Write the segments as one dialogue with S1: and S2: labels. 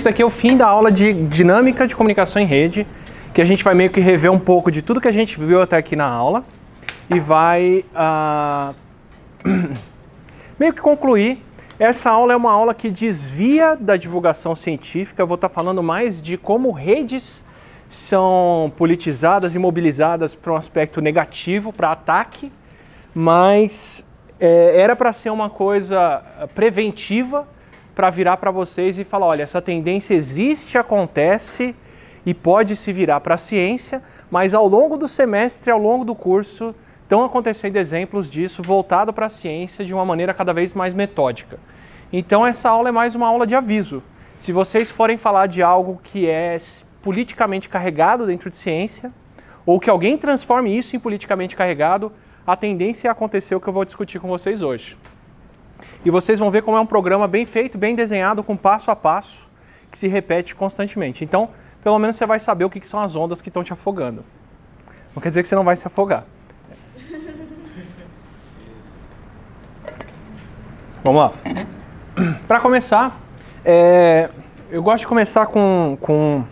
S1: Isso daqui é o fim da aula de dinâmica de comunicação em rede, que a gente vai meio que rever um pouco de tudo que a gente viu até aqui na aula e vai uh, meio que concluir. Essa aula é uma aula que desvia da divulgação científica. Eu vou estar falando mais de como redes são politizadas e mobilizadas para um aspecto negativo, para ataque, mas é, era para ser uma coisa preventiva para virar para vocês e falar: olha, essa tendência existe, acontece e pode se virar para a ciência, mas ao longo do semestre, ao longo do curso, estão acontecendo exemplos disso voltado para a ciência de uma maneira cada vez mais metódica. Então, essa aula é mais uma aula de aviso. Se vocês forem falar de algo que é politicamente carregado dentro de ciência, ou que alguém transforme isso em politicamente carregado, a tendência é acontecer o que eu vou discutir com vocês hoje. E vocês vão ver como é um programa bem feito, bem desenhado, com passo a passo, que se repete constantemente. Então, pelo menos você vai saber o que, que são as ondas que estão te afogando. Não quer dizer que você não vai se afogar. Vamos lá. Para começar, é, eu gosto de começar com, com,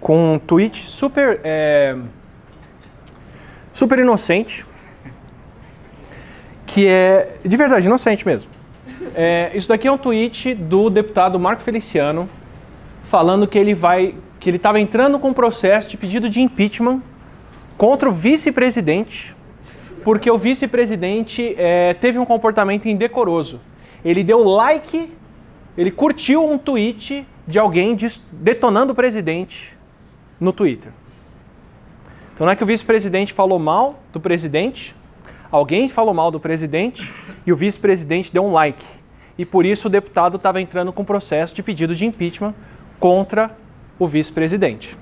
S1: com um tweet super, é, super inocente, que é de verdade inocente mesmo. É, isso daqui é um tweet do deputado Marco Feliciano falando que ele vai que ele estava entrando com um processo de pedido de impeachment contra o vice-presidente, porque o vice-presidente é, teve um comportamento indecoroso. Ele deu like, ele curtiu um tweet de alguém detonando o presidente no Twitter. Então não é que o vice-presidente falou mal do presidente, Alguém falou mal do presidente e o vice-presidente deu um like. E por isso o deputado estava entrando com processo de pedido de impeachment contra o vice-presidente.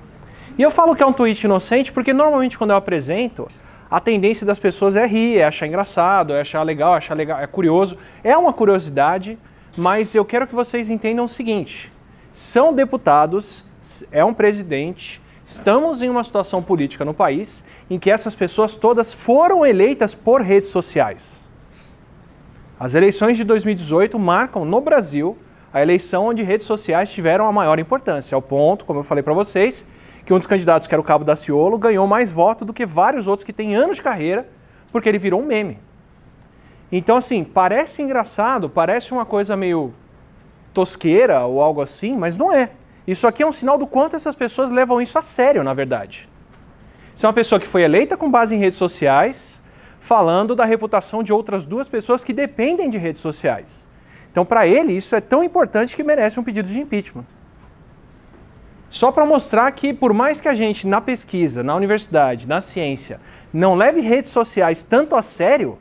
S1: E eu falo que é um tweet inocente porque normalmente quando eu apresento, a tendência das pessoas é rir, é achar engraçado, é achar legal, é achar legal, é curioso. É uma curiosidade, mas eu quero que vocês entendam o seguinte: são deputados, é um presidente, Estamos em uma situação política no país em que essas pessoas todas foram eleitas por redes sociais. As eleições de 2018 marcam no Brasil a eleição onde redes sociais tiveram a maior importância, ao ponto, como eu falei para vocês, que um dos candidatos, que era o Cabo Daciolo, ganhou mais voto do que vários outros que têm anos de carreira, porque ele virou um meme. Então, assim, parece engraçado, parece uma coisa meio tosqueira ou algo assim, mas não é. Isso aqui é um sinal do quanto essas pessoas levam isso a sério, na verdade. Isso é uma pessoa que foi eleita com base em redes sociais, falando da reputação de outras duas pessoas que dependem de redes sociais. Então, para ele, isso é tão importante que merece um pedido de impeachment. Só para mostrar que, por mais que a gente, na pesquisa, na universidade, na ciência, não leve redes sociais tanto a sério,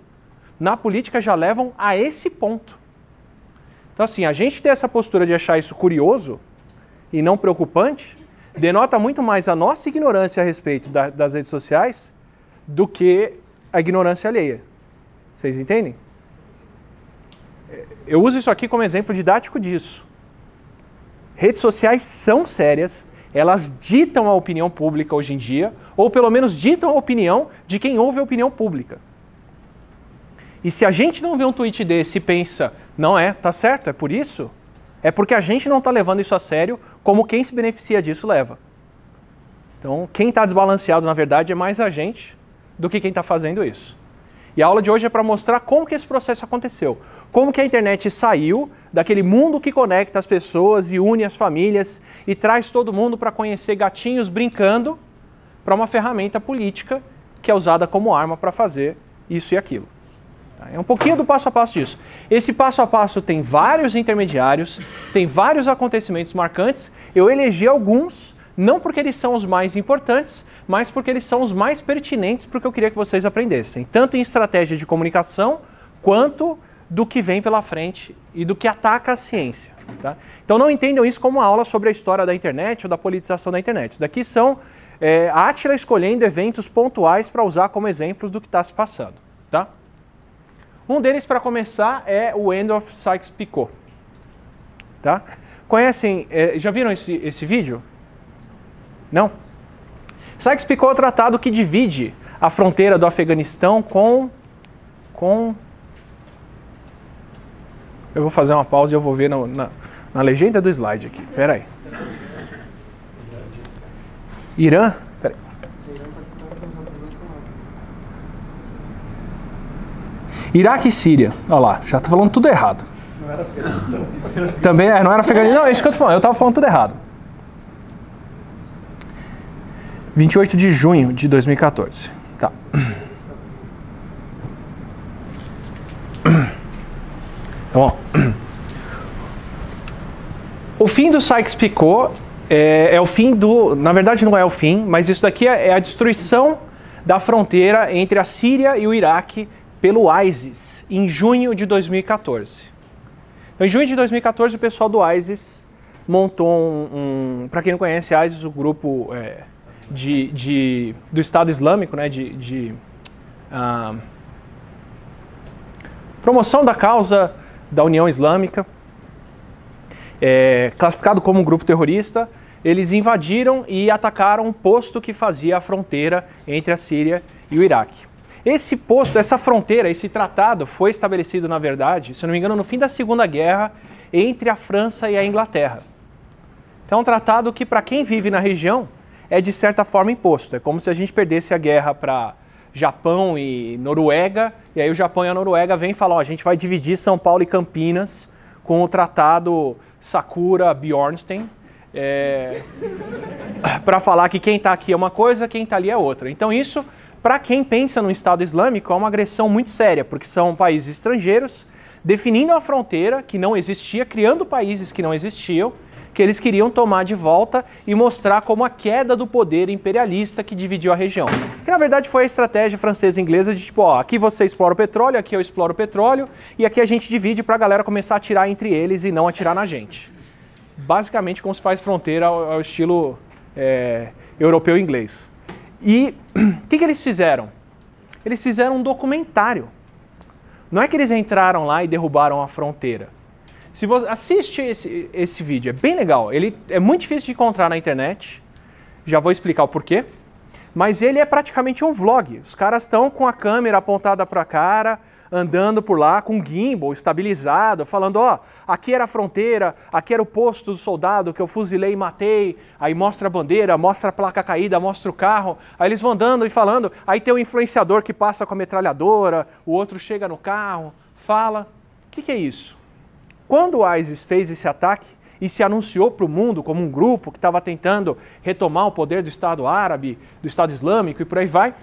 S1: na política já levam a esse ponto. Então, assim, a gente ter essa postura de achar isso curioso e não preocupante denota muito mais a nossa ignorância a respeito da, das redes sociais do que a ignorância alheia. Vocês entendem? É, eu uso isso aqui como exemplo didático disso. Redes sociais são sérias, elas ditam a opinião pública hoje em dia, ou pelo menos ditam a opinião de quem ouve a opinião pública. E se a gente não vê um tweet desse e pensa, não é, tá certo, é por isso, é porque a gente não está levando isso a sério como quem se beneficia disso leva. Então, quem está desbalanceado, na verdade, é mais a gente do que quem está fazendo isso. E a aula de hoje é para mostrar como que esse processo aconteceu, como que a internet saiu daquele mundo que conecta as pessoas e une as famílias e traz todo mundo para conhecer gatinhos brincando para uma ferramenta política que é usada como arma para fazer isso e aquilo. É um pouquinho do passo a passo disso. Esse passo a passo tem vários intermediários, tem vários acontecimentos marcantes. Eu elegi alguns, não porque eles são os mais importantes, mas porque eles são os mais pertinentes para o que eu queria que vocês aprendessem, tanto em estratégia de comunicação quanto do que vem pela frente e do que ataca a ciência. Tá? Então não entendam isso como uma aula sobre a história da internet ou da politização da internet. Isso daqui são é, Átila escolhendo eventos pontuais para usar como exemplos do que está se passando. Tá? Um deles, para começar, é o of Sykes-Picot. Tá? Conhecem, é, já viram esse, esse vídeo? Não? Sykes-Picot é o tratado que divide a fronteira do Afeganistão com... com... Eu vou fazer uma pausa e eu vou ver no, na, na legenda do slide aqui. Peraí. Irã? Iraque e Síria. Olha lá, já tô falando tudo errado. Não era Afeganistão. Também é, não era Afeganistão. Não, é isso que eu tô falando. Eu tava falando tudo errado. 28 de junho de 2014. Tá. tá. Bom. O fim do Sykes-Picot é, é, o fim do... Na verdade, não é o fim, mas isso daqui é, é a destruição da fronteira entre a Síria e o Iraque pelo ISIS em junho de 2014. Então, em junho de 2014, o pessoal do ISIS montou um. um para quem não conhece, ISIS, o grupo é, de, de, do Estado Islâmico, né, de, de uh, promoção da causa da União Islâmica, é, classificado como um grupo terrorista, eles invadiram e atacaram um posto que fazia a fronteira entre a Síria e o Iraque. Esse posto, essa fronteira, esse tratado foi estabelecido, na verdade, se não me engano, no fim da Segunda Guerra entre a França e a Inglaterra. Então, é um tratado que, para quem vive na região, é de certa forma imposto. É como se a gente perdesse a guerra para Japão e Noruega, e aí o Japão e a Noruega vêm e falam: a gente vai dividir São Paulo e Campinas com o tratado Sakura-Bjornstein. É... Eh, para falar que quem está aqui é uma coisa, quem está ali é outra. Então, isso para quem pensa no Estado Islâmico, é uma agressão muito séria, porque são países estrangeiros definindo a fronteira que não existia, criando países que não existiam, que eles queriam tomar de volta e mostrar como a queda do poder imperialista que dividiu a região. Que na verdade foi a estratégia francesa e inglesa de tipo, ó, aqui você explora o petróleo, aqui eu exploro o petróleo e aqui a gente divide para a galera começar a atirar entre eles e não atirar na gente. Basicamente como se faz fronteira ao, ao estilo é, europeu inglês. E o que, que eles fizeram? Eles fizeram um documentário. Não é que eles entraram lá e derrubaram a fronteira. Se você assiste esse, esse vídeo, é bem legal. Ele é muito difícil de encontrar na internet. Já vou explicar o porquê. Mas ele é praticamente um vlog. Os caras estão com a câmera apontada para a cara, andando por lá com gimbal estabilizado, falando: ó, oh, aqui era a fronteira, aqui era o posto do soldado que eu fuzilei e matei. Aí mostra a bandeira, mostra a placa caída, mostra o carro. Aí eles vão andando e falando. Aí tem o um influenciador que passa com a metralhadora, o outro chega no carro, fala. O que, que é isso? Quando o ISIS fez esse ataque, e se anunciou para o mundo como um grupo que estava tentando retomar o poder do Estado árabe, do Estado islâmico e por aí vai,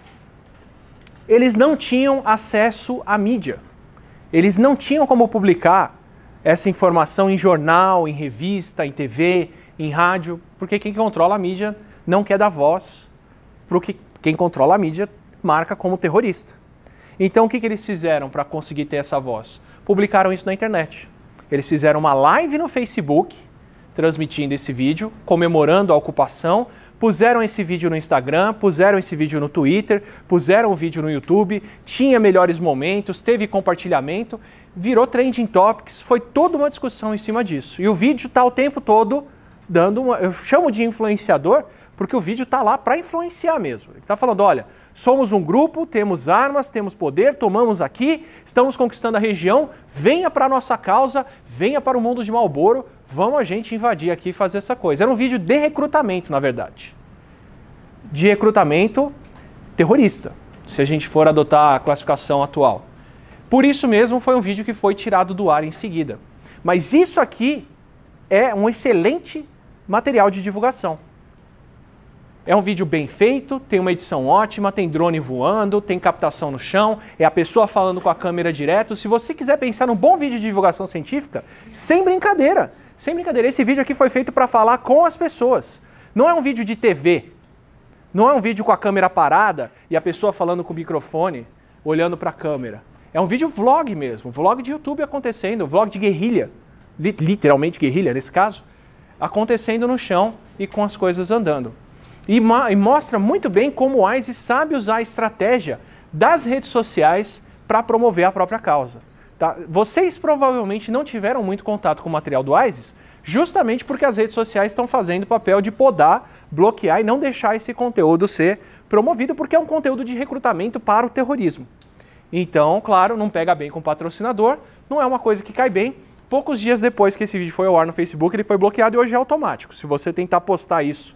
S1: eles não tinham acesso à mídia. Eles não tinham como publicar essa informação em jornal, em revista, em TV, em rádio, porque quem controla a mídia não quer dar voz para que quem controla a mídia marca como terrorista. Então o que, que eles fizeram para conseguir ter essa voz? Publicaram isso na internet. Eles fizeram uma live no Facebook transmitindo esse vídeo, comemorando a ocupação, puseram esse vídeo no Instagram, puseram esse vídeo no Twitter, puseram o vídeo no YouTube, tinha melhores momentos, teve compartilhamento, virou trending topics, foi toda uma discussão em cima disso. E o vídeo está o tempo todo dando uma, eu chamo de influenciador, porque o vídeo está lá para influenciar mesmo. Ele está falando: olha, somos um grupo, temos armas, temos poder, tomamos aqui, estamos conquistando a região, venha para a nossa causa, venha para o mundo de Malboro, vamos a gente invadir aqui e fazer essa coisa. Era um vídeo de recrutamento, na verdade. De recrutamento terrorista, se a gente for adotar a classificação atual. Por isso mesmo, foi um vídeo que foi tirado do ar em seguida. Mas isso aqui é um excelente material de divulgação. É um vídeo bem feito, tem uma edição ótima, tem drone voando, tem captação no chão, é a pessoa falando com a câmera direto. Se você quiser pensar num bom vídeo de divulgação científica, sem brincadeira, sem brincadeira, esse vídeo aqui foi feito para falar com as pessoas. Não é um vídeo de TV, não é um vídeo com a câmera parada e a pessoa falando com o microfone, olhando para a câmera. É um vídeo vlog mesmo, vlog de YouTube acontecendo, vlog de guerrilha, literalmente guerrilha nesse caso, acontecendo no chão e com as coisas andando. E, e mostra muito bem como o Einstein sabe usar a estratégia das redes sociais para promover a própria causa. Tá? Vocês provavelmente não tiveram muito contato com o material do ISIS, justamente porque as redes sociais estão fazendo o papel de podar, bloquear e não deixar esse conteúdo ser promovido, porque é um conteúdo de recrutamento para o terrorismo. Então, claro, não pega bem com o patrocinador, não é uma coisa que cai bem. Poucos dias depois que esse vídeo foi ao ar no Facebook, ele foi bloqueado e hoje é automático. Se você tentar postar isso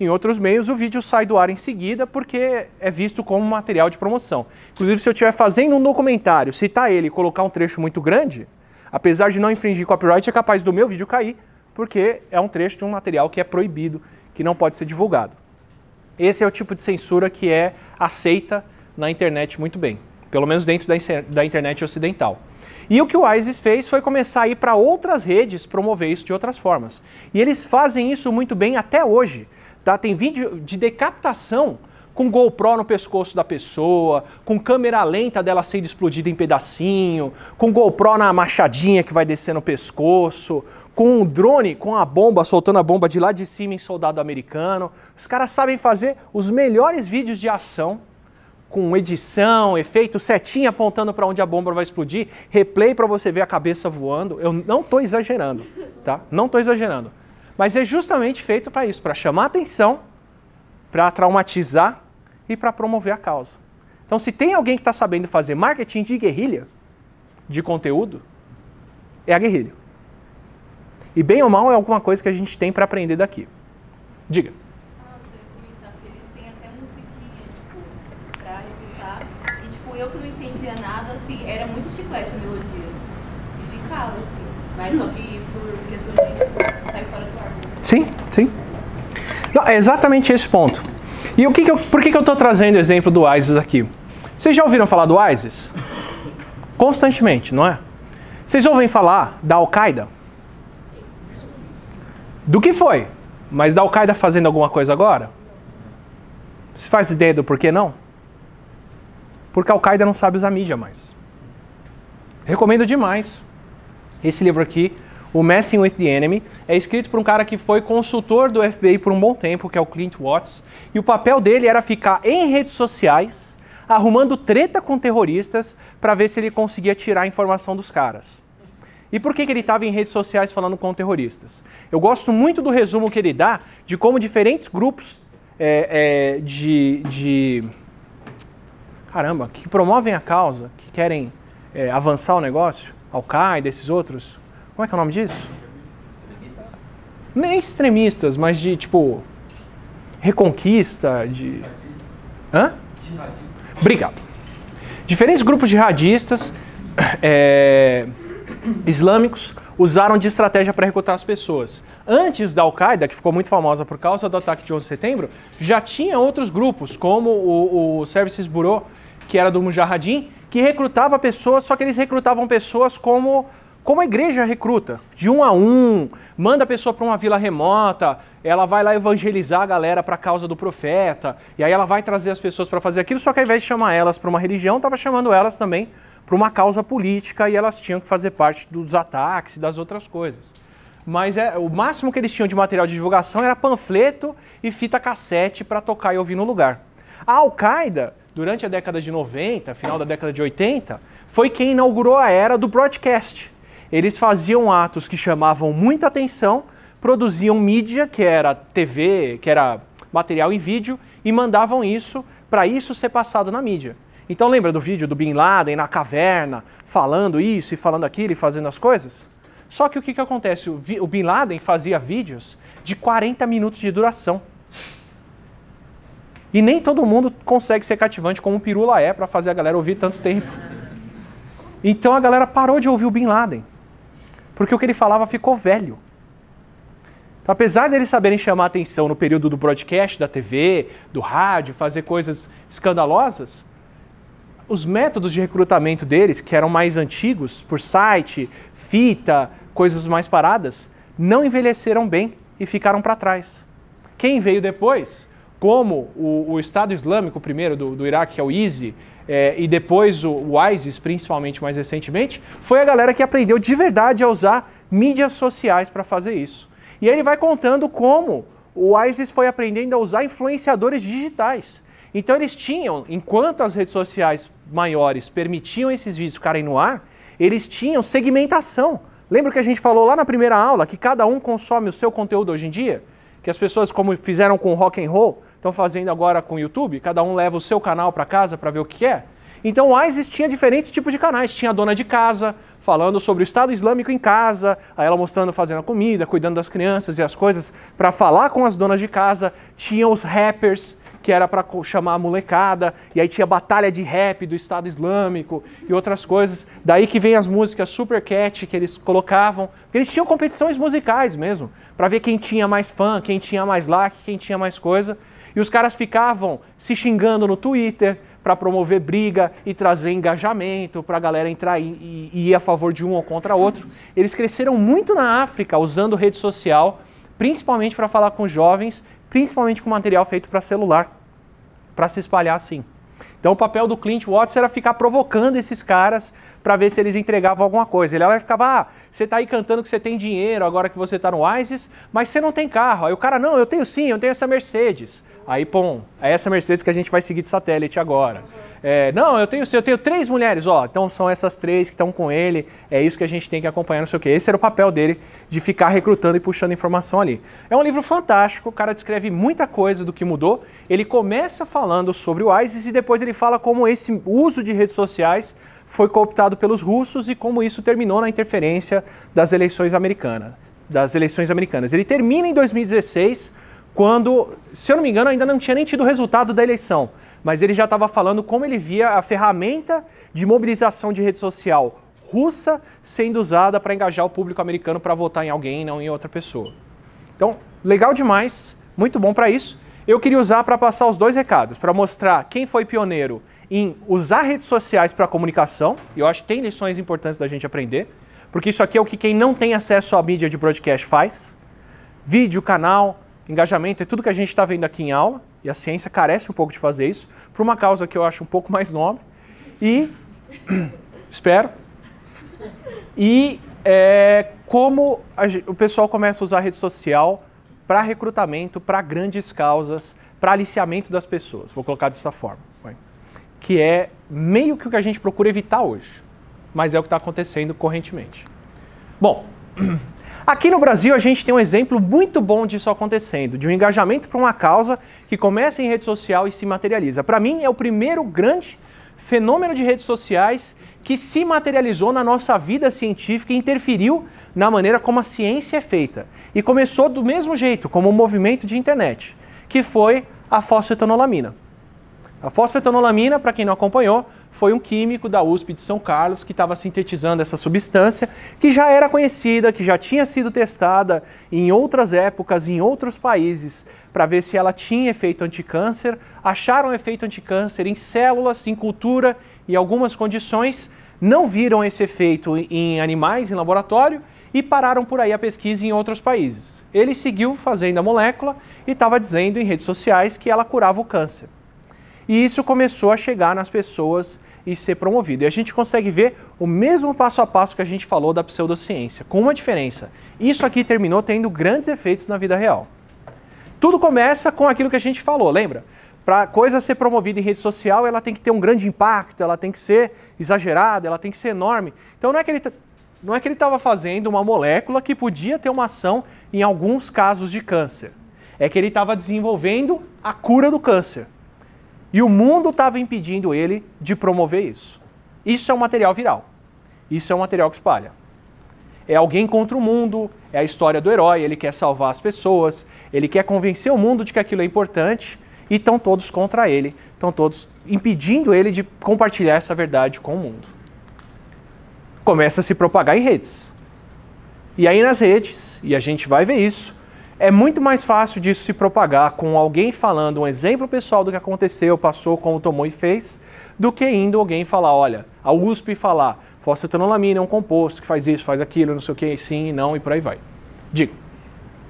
S1: em outros meios, o vídeo sai do ar em seguida porque é visto como material de promoção. Inclusive, se eu estiver fazendo um documentário, citar ele e colocar um trecho muito grande, apesar de não infringir copyright, é capaz do meu vídeo cair porque é um trecho de um material que é proibido, que não pode ser divulgado. Esse é o tipo de censura que é aceita na internet muito bem, pelo menos dentro da, da internet ocidental. E o que o ISIS fez foi começar a ir para outras redes promover isso de outras formas. E eles fazem isso muito bem até hoje tá? Tem vídeo de decapitação com GoPro no pescoço da pessoa, com câmera lenta dela sendo explodida em pedacinho, com GoPro na machadinha que vai descer no pescoço, com um drone com a bomba, soltando a bomba de lá de cima em soldado americano. Os caras sabem fazer os melhores vídeos de ação com edição, efeito, setinha apontando para onde a bomba vai explodir, replay para você ver a cabeça voando. Eu não estou exagerando, tá? Não estou exagerando. Mas é justamente feito para isso, para chamar atenção, para traumatizar e para promover a causa. Então, se tem alguém que está sabendo fazer marketing de guerrilha, de conteúdo, é a guerrilha. E bem ou mal é alguma coisa que a gente tem para aprender daqui. Diga. Ah, você comentar que eles têm até musiquinha, tipo, pra revisar. E, tipo, eu que não entendia nada, assim, era muito chiclete a melodia. E ficava, assim. Mas só que por questão de Sim, sim. Não, é exatamente esse ponto. E o que, que eu, por que, que eu estou trazendo o exemplo do ISIS aqui? Vocês já ouviram falar do ISIS? Constantemente, não é? Vocês ouvem falar da Al-Qaeda? Do que foi? Mas da Al-Qaeda fazendo alguma coisa agora? Você faz ideia do porquê não? Porque a Al-Qaeda não sabe usar mídia mais. Recomendo demais esse livro aqui, o Messing with the Enemy, é escrito por um cara que foi consultor do FBI por um bom tempo, que é o Clint Watts, e o papel dele era ficar em redes sociais arrumando treta com terroristas para ver se ele conseguia tirar a informação dos caras. E por que, que ele estava em redes sociais falando com terroristas? Eu gosto muito do resumo que ele dá de como diferentes grupos é, é, de, de, Caramba, que promovem a causa, que querem é, avançar o negócio, Al-Qaeda, esses outros, como é que é o nome disso? Extremistas? Nem extremistas, mas de tipo. Reconquista, de. Hã? Jihadistas. Obrigado. Diferentes grupos de jihadistas é, eh, islâmicos usaram de estratégia para recrutar as pessoas. Antes da Al-Qaeda, que ficou muito famosa por causa do ataque de 11 de setembro, já tinha outros grupos, como o, o Services Bureau, que era do Mujahideen, que recrutava pessoas, só que eles recrutavam pessoas como como a igreja recruta, de um a um, manda a pessoa para uma vila remota, ela vai lá evangelizar a galera para a causa do profeta, e aí ela vai trazer as pessoas para fazer aquilo, só que ao invés de chamar elas para uma religião, estava chamando elas também para uma causa política e elas tinham que fazer parte dos ataques e das outras coisas. Mas é, o máximo que eles tinham de material de divulgação era panfleto e fita cassete para tocar e ouvir no lugar. A Al-Qaeda, durante a década de 90, final da década de 80, foi quem inaugurou a era do broadcast eles faziam atos que chamavam muita atenção, produziam mídia, que era TV, que era material em vídeo, e mandavam isso para isso ser passado na mídia. Então lembra do vídeo do Bin Laden na caverna, falando isso e falando aquilo e fazendo as coisas? Só que o que, que acontece? O, o Bin Laden fazia vídeos de 40 minutos de duração. E nem todo mundo consegue ser cativante como o Pirula é para fazer a galera ouvir tanto tempo. Então a galera parou de ouvir o Bin Laden porque o que ele falava ficou velho. Então, apesar deles saberem chamar atenção no período do broadcast, da TV, do rádio, fazer coisas escandalosas, os métodos de recrutamento deles, que eram mais antigos, por site, fita, coisas mais paradas, não envelheceram bem e ficaram para trás. Quem veio depois, como o, o Estado Islâmico primeiro do, do Iraque, que é o ISI, é, e depois o, o ISIS, principalmente mais recentemente, foi a galera que aprendeu de verdade a usar mídias sociais para fazer isso. E ele vai contando como o ISIS foi aprendendo a usar influenciadores digitais. Então eles tinham, enquanto as redes sociais maiores permitiam esses vídeos ficarem no ar, eles tinham segmentação. Lembra que a gente falou lá na primeira aula que cada um consome o seu conteúdo hoje em dia? que as pessoas, como fizeram com rock and roll, estão fazendo agora com o YouTube, cada um leva o seu canal para casa para ver o que é. Então o ISIS tinha diferentes tipos de canais. Tinha a dona de casa, falando sobre o Estado Islâmico em casa, aí ela mostrando fazendo a comida, cuidando das crianças e as coisas, para falar com as donas de casa. Tinha os rappers, que era para chamar a molecada, e aí tinha batalha de rap do Estado Islâmico e outras coisas. Daí que vem as músicas super cat que eles colocavam. Eles tinham competições musicais mesmo, para ver quem tinha mais fã, quem tinha mais like, quem tinha mais coisa. E os caras ficavam se xingando no Twitter para promover briga e trazer engajamento para a galera entrar e, e ir a favor de um ou contra outro. Eles cresceram muito na África usando rede social principalmente para falar com jovens principalmente com material feito para celular, para se espalhar assim. Então o papel do Clint Watts era ficar provocando esses caras para ver se eles entregavam alguma coisa. Ele ficava, ah, você está aí cantando que você tem dinheiro agora que você está no ISIS, mas você não tem carro. Aí o cara, não, eu tenho sim, eu tenho essa Mercedes. Aí, pum, é essa Mercedes que a gente vai seguir de satélite agora. É, não, eu tenho, eu tenho três mulheres, ó, então são essas três que estão com ele, é isso que a gente tem que acompanhar, não sei o quê. Esse era o papel dele, de ficar recrutando e puxando informação ali. É um livro fantástico, o cara descreve muita coisa do que mudou. Ele começa falando sobre o ISIS e depois ele fala como esse uso de redes sociais foi cooptado pelos russos e como isso terminou na interferência das eleições americanas. Das eleições americanas. Ele termina em 2016, quando, se eu não me engano, ainda não tinha nem tido o resultado da eleição mas ele já estava falando como ele via a ferramenta de mobilização de rede social russa sendo usada para engajar o público americano para votar em alguém, não em outra pessoa. Então, legal demais, muito bom para isso. Eu queria usar para passar os dois recados, para mostrar quem foi pioneiro em usar redes sociais para comunicação, e eu acho que tem lições importantes da gente aprender, porque isso aqui é o que quem não tem acesso à mídia de broadcast faz. Vídeo, canal, engajamento é tudo que a gente está vendo aqui em aula, e a ciência carece um pouco de fazer isso, por uma causa que eu acho um pouco mais nobre, e espero, e é, como a, o pessoal começa a usar a rede social para recrutamento, para grandes causas, para aliciamento das pessoas, vou colocar dessa forma, vai. que é meio que o que a gente procura evitar hoje, mas é o que está acontecendo correntemente. Bom, Aqui no Brasil, a gente tem um exemplo muito bom disso acontecendo, de um engajamento para uma causa que começa em rede social e se materializa. Para mim, é o primeiro grande fenômeno de redes sociais que se materializou na nossa vida científica e interferiu na maneira como a ciência é feita. E começou do mesmo jeito, como um movimento de internet, que foi a fosfetanolamina. A fosfetanolamina, para quem não acompanhou, foi um químico da USP de São Carlos que estava sintetizando essa substância que já era conhecida, que já tinha sido testada em outras épocas, em outros países, para ver se ela tinha efeito anticâncer. Acharam efeito anticâncer em células, em cultura, e algumas condições, não viram esse efeito em animais, em laboratório, e pararam por aí a pesquisa em outros países. Ele seguiu fazendo a molécula e estava dizendo em redes sociais que ela curava o câncer. E isso começou a chegar nas pessoas e ser promovido. E a gente consegue ver o mesmo passo a passo que a gente falou da pseudociência, com uma diferença. Isso aqui terminou tendo grandes efeitos na vida real. Tudo começa com aquilo que a gente falou, lembra? Para a coisa ser promovida em rede social, ela tem que ter um grande impacto, ela tem que ser exagerada, ela tem que ser enorme. Então não é que ele não é que ele estava fazendo uma molécula que podia ter uma ação em alguns casos de câncer. É que ele estava desenvolvendo a cura do câncer. E o mundo estava impedindo ele de promover isso. Isso é um material viral. Isso é um material que espalha. É alguém contra o mundo, é a história do herói, ele quer salvar as pessoas, ele quer convencer o mundo de que aquilo é importante e estão todos contra ele, estão todos impedindo ele de compartilhar essa verdade com o mundo. Começa a se propagar em redes. E aí nas redes, e a gente vai ver isso, é muito mais fácil disso se propagar com alguém falando um exemplo pessoal do que aconteceu, passou, como tomou e fez, do que indo alguém falar, olha, a USP falar, fosfetanolamina é um composto que faz isso, faz aquilo, não sei o que, sim, não e por aí vai. Diga.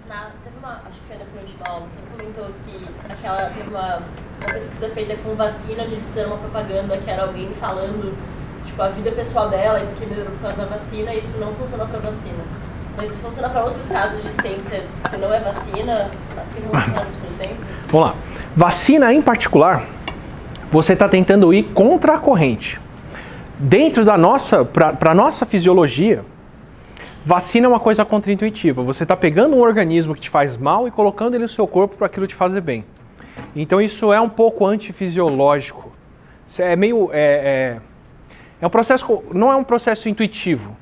S1: Na, teve uma, acho que foi na penúltima aula, você comentou que aquela, teve uma, uma pesquisa feita com vacina, onde eles fizeram uma propaganda que era alguém falando, tipo, a vida pessoal dela e que melhorou por causa da vacina, e isso não funcionou com a vacina. Mas isso funciona para outros casos de ciência que não é vacina? Vacina assim, não funciona ah. para Vamos lá. Vacina em particular, você está tentando ir contra a corrente. Dentro da nossa, para a nossa fisiologia, vacina é uma coisa contraintuitiva. Você está pegando um organismo que te faz mal e colocando ele no seu corpo para aquilo te fazer bem. Então isso é um pouco antifisiológico. É meio. É, é, é um processo. Não é um processo intuitivo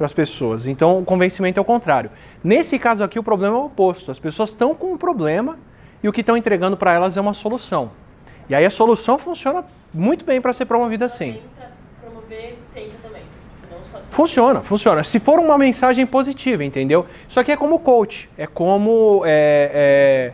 S1: para as pessoas. Então, o convencimento é o contrário. Nesse caso aqui, o problema é o oposto. As pessoas estão com um problema e o que estão entregando para elas é uma solução. E aí a solução funciona muito bem para ser promovida assim. Funciona, funciona. Se for uma mensagem positiva, entendeu? Isso aqui é como coach, é como. É,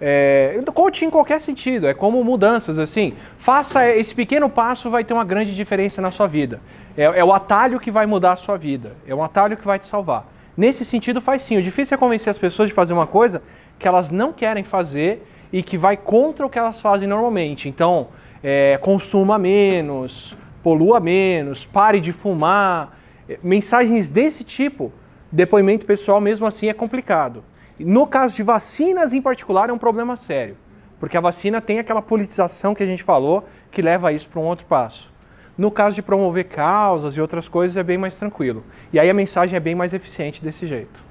S1: é, é, coach em qualquer sentido, é como mudanças, assim. Faça esse pequeno passo, vai ter uma grande diferença na sua vida. É, é o atalho que vai mudar a sua vida. É um atalho que vai te salvar. Nesse sentido, faz sim. O difícil é convencer as pessoas de fazer uma coisa que elas não querem fazer e que vai contra o que elas fazem normalmente. Então, é, consuma menos, polua menos, pare de fumar. É, mensagens desse tipo, depoimento pessoal mesmo assim é complicado. No caso de vacinas em particular, é um problema sério, porque a vacina tem aquela politização que a gente falou que leva isso para um outro passo. No caso de promover causas e outras coisas, é bem mais tranquilo. E aí a mensagem é bem mais eficiente desse jeito.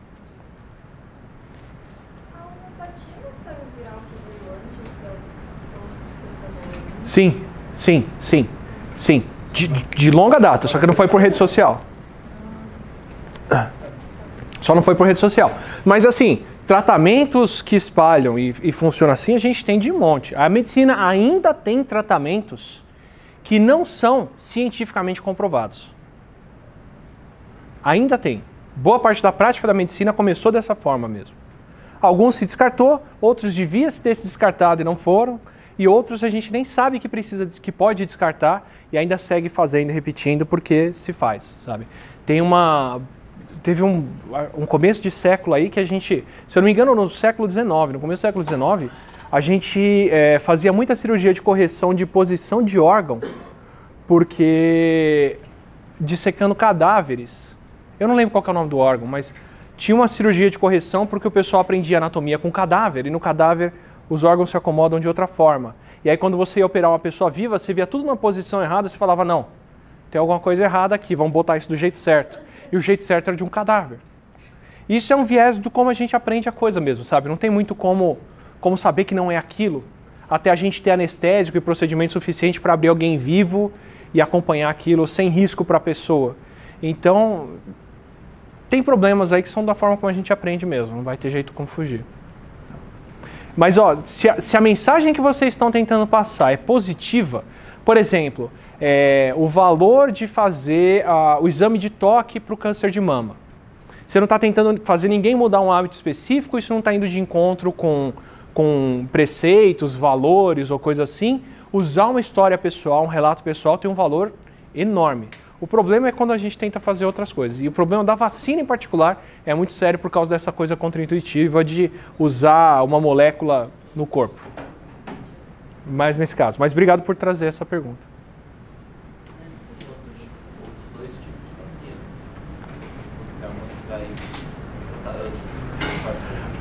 S1: Sim, sim, sim, sim. De, de longa data, só que não foi por rede social. Só não foi por rede social. Mas assim, tratamentos que espalham e, e funcionam assim, a gente tem de monte. A medicina ainda tem tratamentos que não são cientificamente comprovados. Ainda tem. Boa parte da prática da medicina começou dessa forma mesmo. Alguns se descartou, outros deviam ter se descartado e não foram, e outros a gente nem sabe que precisa, que pode descartar e ainda segue fazendo, repetindo porque se faz, sabe? Tem uma teve um, um começo de século aí que a gente, se eu não me engano, no século XIX, no começo do século XIX, a gente é, fazia muita cirurgia de correção de posição de órgão, porque dissecando cadáveres, eu não lembro qual é o nome do órgão, mas tinha uma cirurgia de correção porque o pessoal aprendia anatomia com cadáver, e no cadáver os órgãos se acomodam de outra forma. E aí quando você ia operar uma pessoa viva, você via tudo numa posição errada, você falava, não, tem alguma coisa errada aqui, vamos botar isso do jeito certo. E o jeito certo era de um cadáver. Isso é um viés do como a gente aprende a coisa mesmo, sabe? Não tem muito como como saber que não é aquilo, até a gente ter anestésico e procedimento suficiente para abrir alguém vivo e acompanhar aquilo sem risco para a pessoa. Então, tem problemas aí que são da forma como a gente aprende mesmo, não vai ter jeito como fugir. Mas ó, se a, se a mensagem que vocês estão tentando passar é positiva, por exemplo, é, o valor de fazer a, o exame de toque para o câncer de mama. Você não está tentando fazer ninguém mudar um hábito específico, isso não está indo de encontro com com preceitos, valores ou coisa assim, usar uma história pessoal, um relato pessoal tem um valor enorme. O problema é quando a gente tenta fazer outras coisas. E o problema da vacina em particular é muito sério por causa dessa coisa contraintuitiva de usar uma molécula no corpo. Mas nesse caso. Mas obrigado por trazer essa pergunta.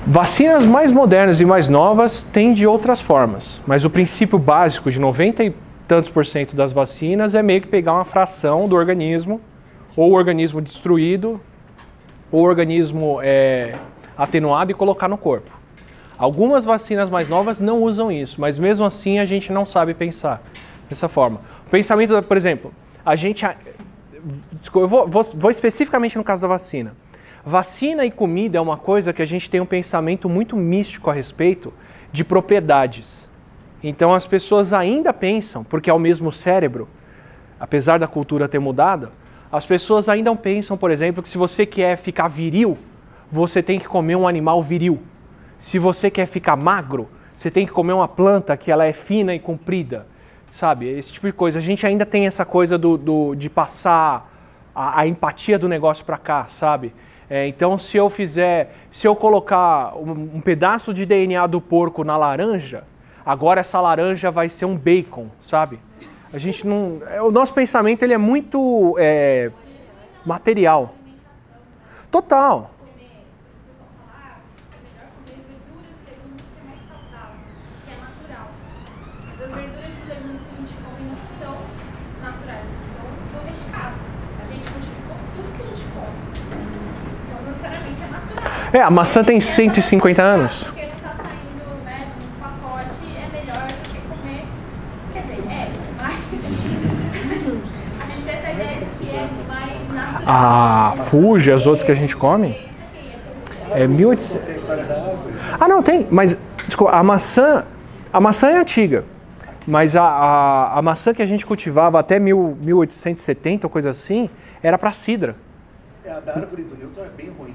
S1: Vacinas mais modernas e mais novas têm de outras formas, mas o princípio básico de 90 e tantos por cento das vacinas é meio que pegar uma fração do organismo, ou o organismo destruído, ou o organismo é, atenuado e colocar no corpo. Algumas vacinas mais novas não usam isso, mas mesmo assim a gente não sabe pensar dessa forma. O pensamento, por exemplo, a gente. Eu vou, vou, vou especificamente no caso da vacina. Vacina e comida é uma coisa que a gente tem um pensamento muito místico a respeito de propriedades. Então as pessoas ainda pensam, porque é o mesmo cérebro, apesar da cultura ter mudado, as pessoas ainda pensam, por exemplo, que se você quer ficar viril, você tem que comer um animal viril. Se você quer ficar magro, você tem que comer uma planta que ela é fina e comprida. Sabe? Esse tipo de coisa. A gente ainda tem essa coisa do, do de passar a, a empatia do negócio para cá, sabe? É, então, se eu fizer, se eu colocar um, um pedaço de DNA do porco na laranja, agora essa laranja vai ser um bacon, sabe? A gente não, é, o nosso pensamento ele é muito é, material. Total. É, a maçã tem 150 anos.
S2: Ah,
S1: fuja as outras que a gente come? É 1800. É ah, não, tem, mas desculpa, a maçã, a maçã é antiga. Mas a, a, a maçã que a gente cultivava até mil, 1870 ou coisa assim, era para cidra. É, a da árvore do Newton é bem ruim.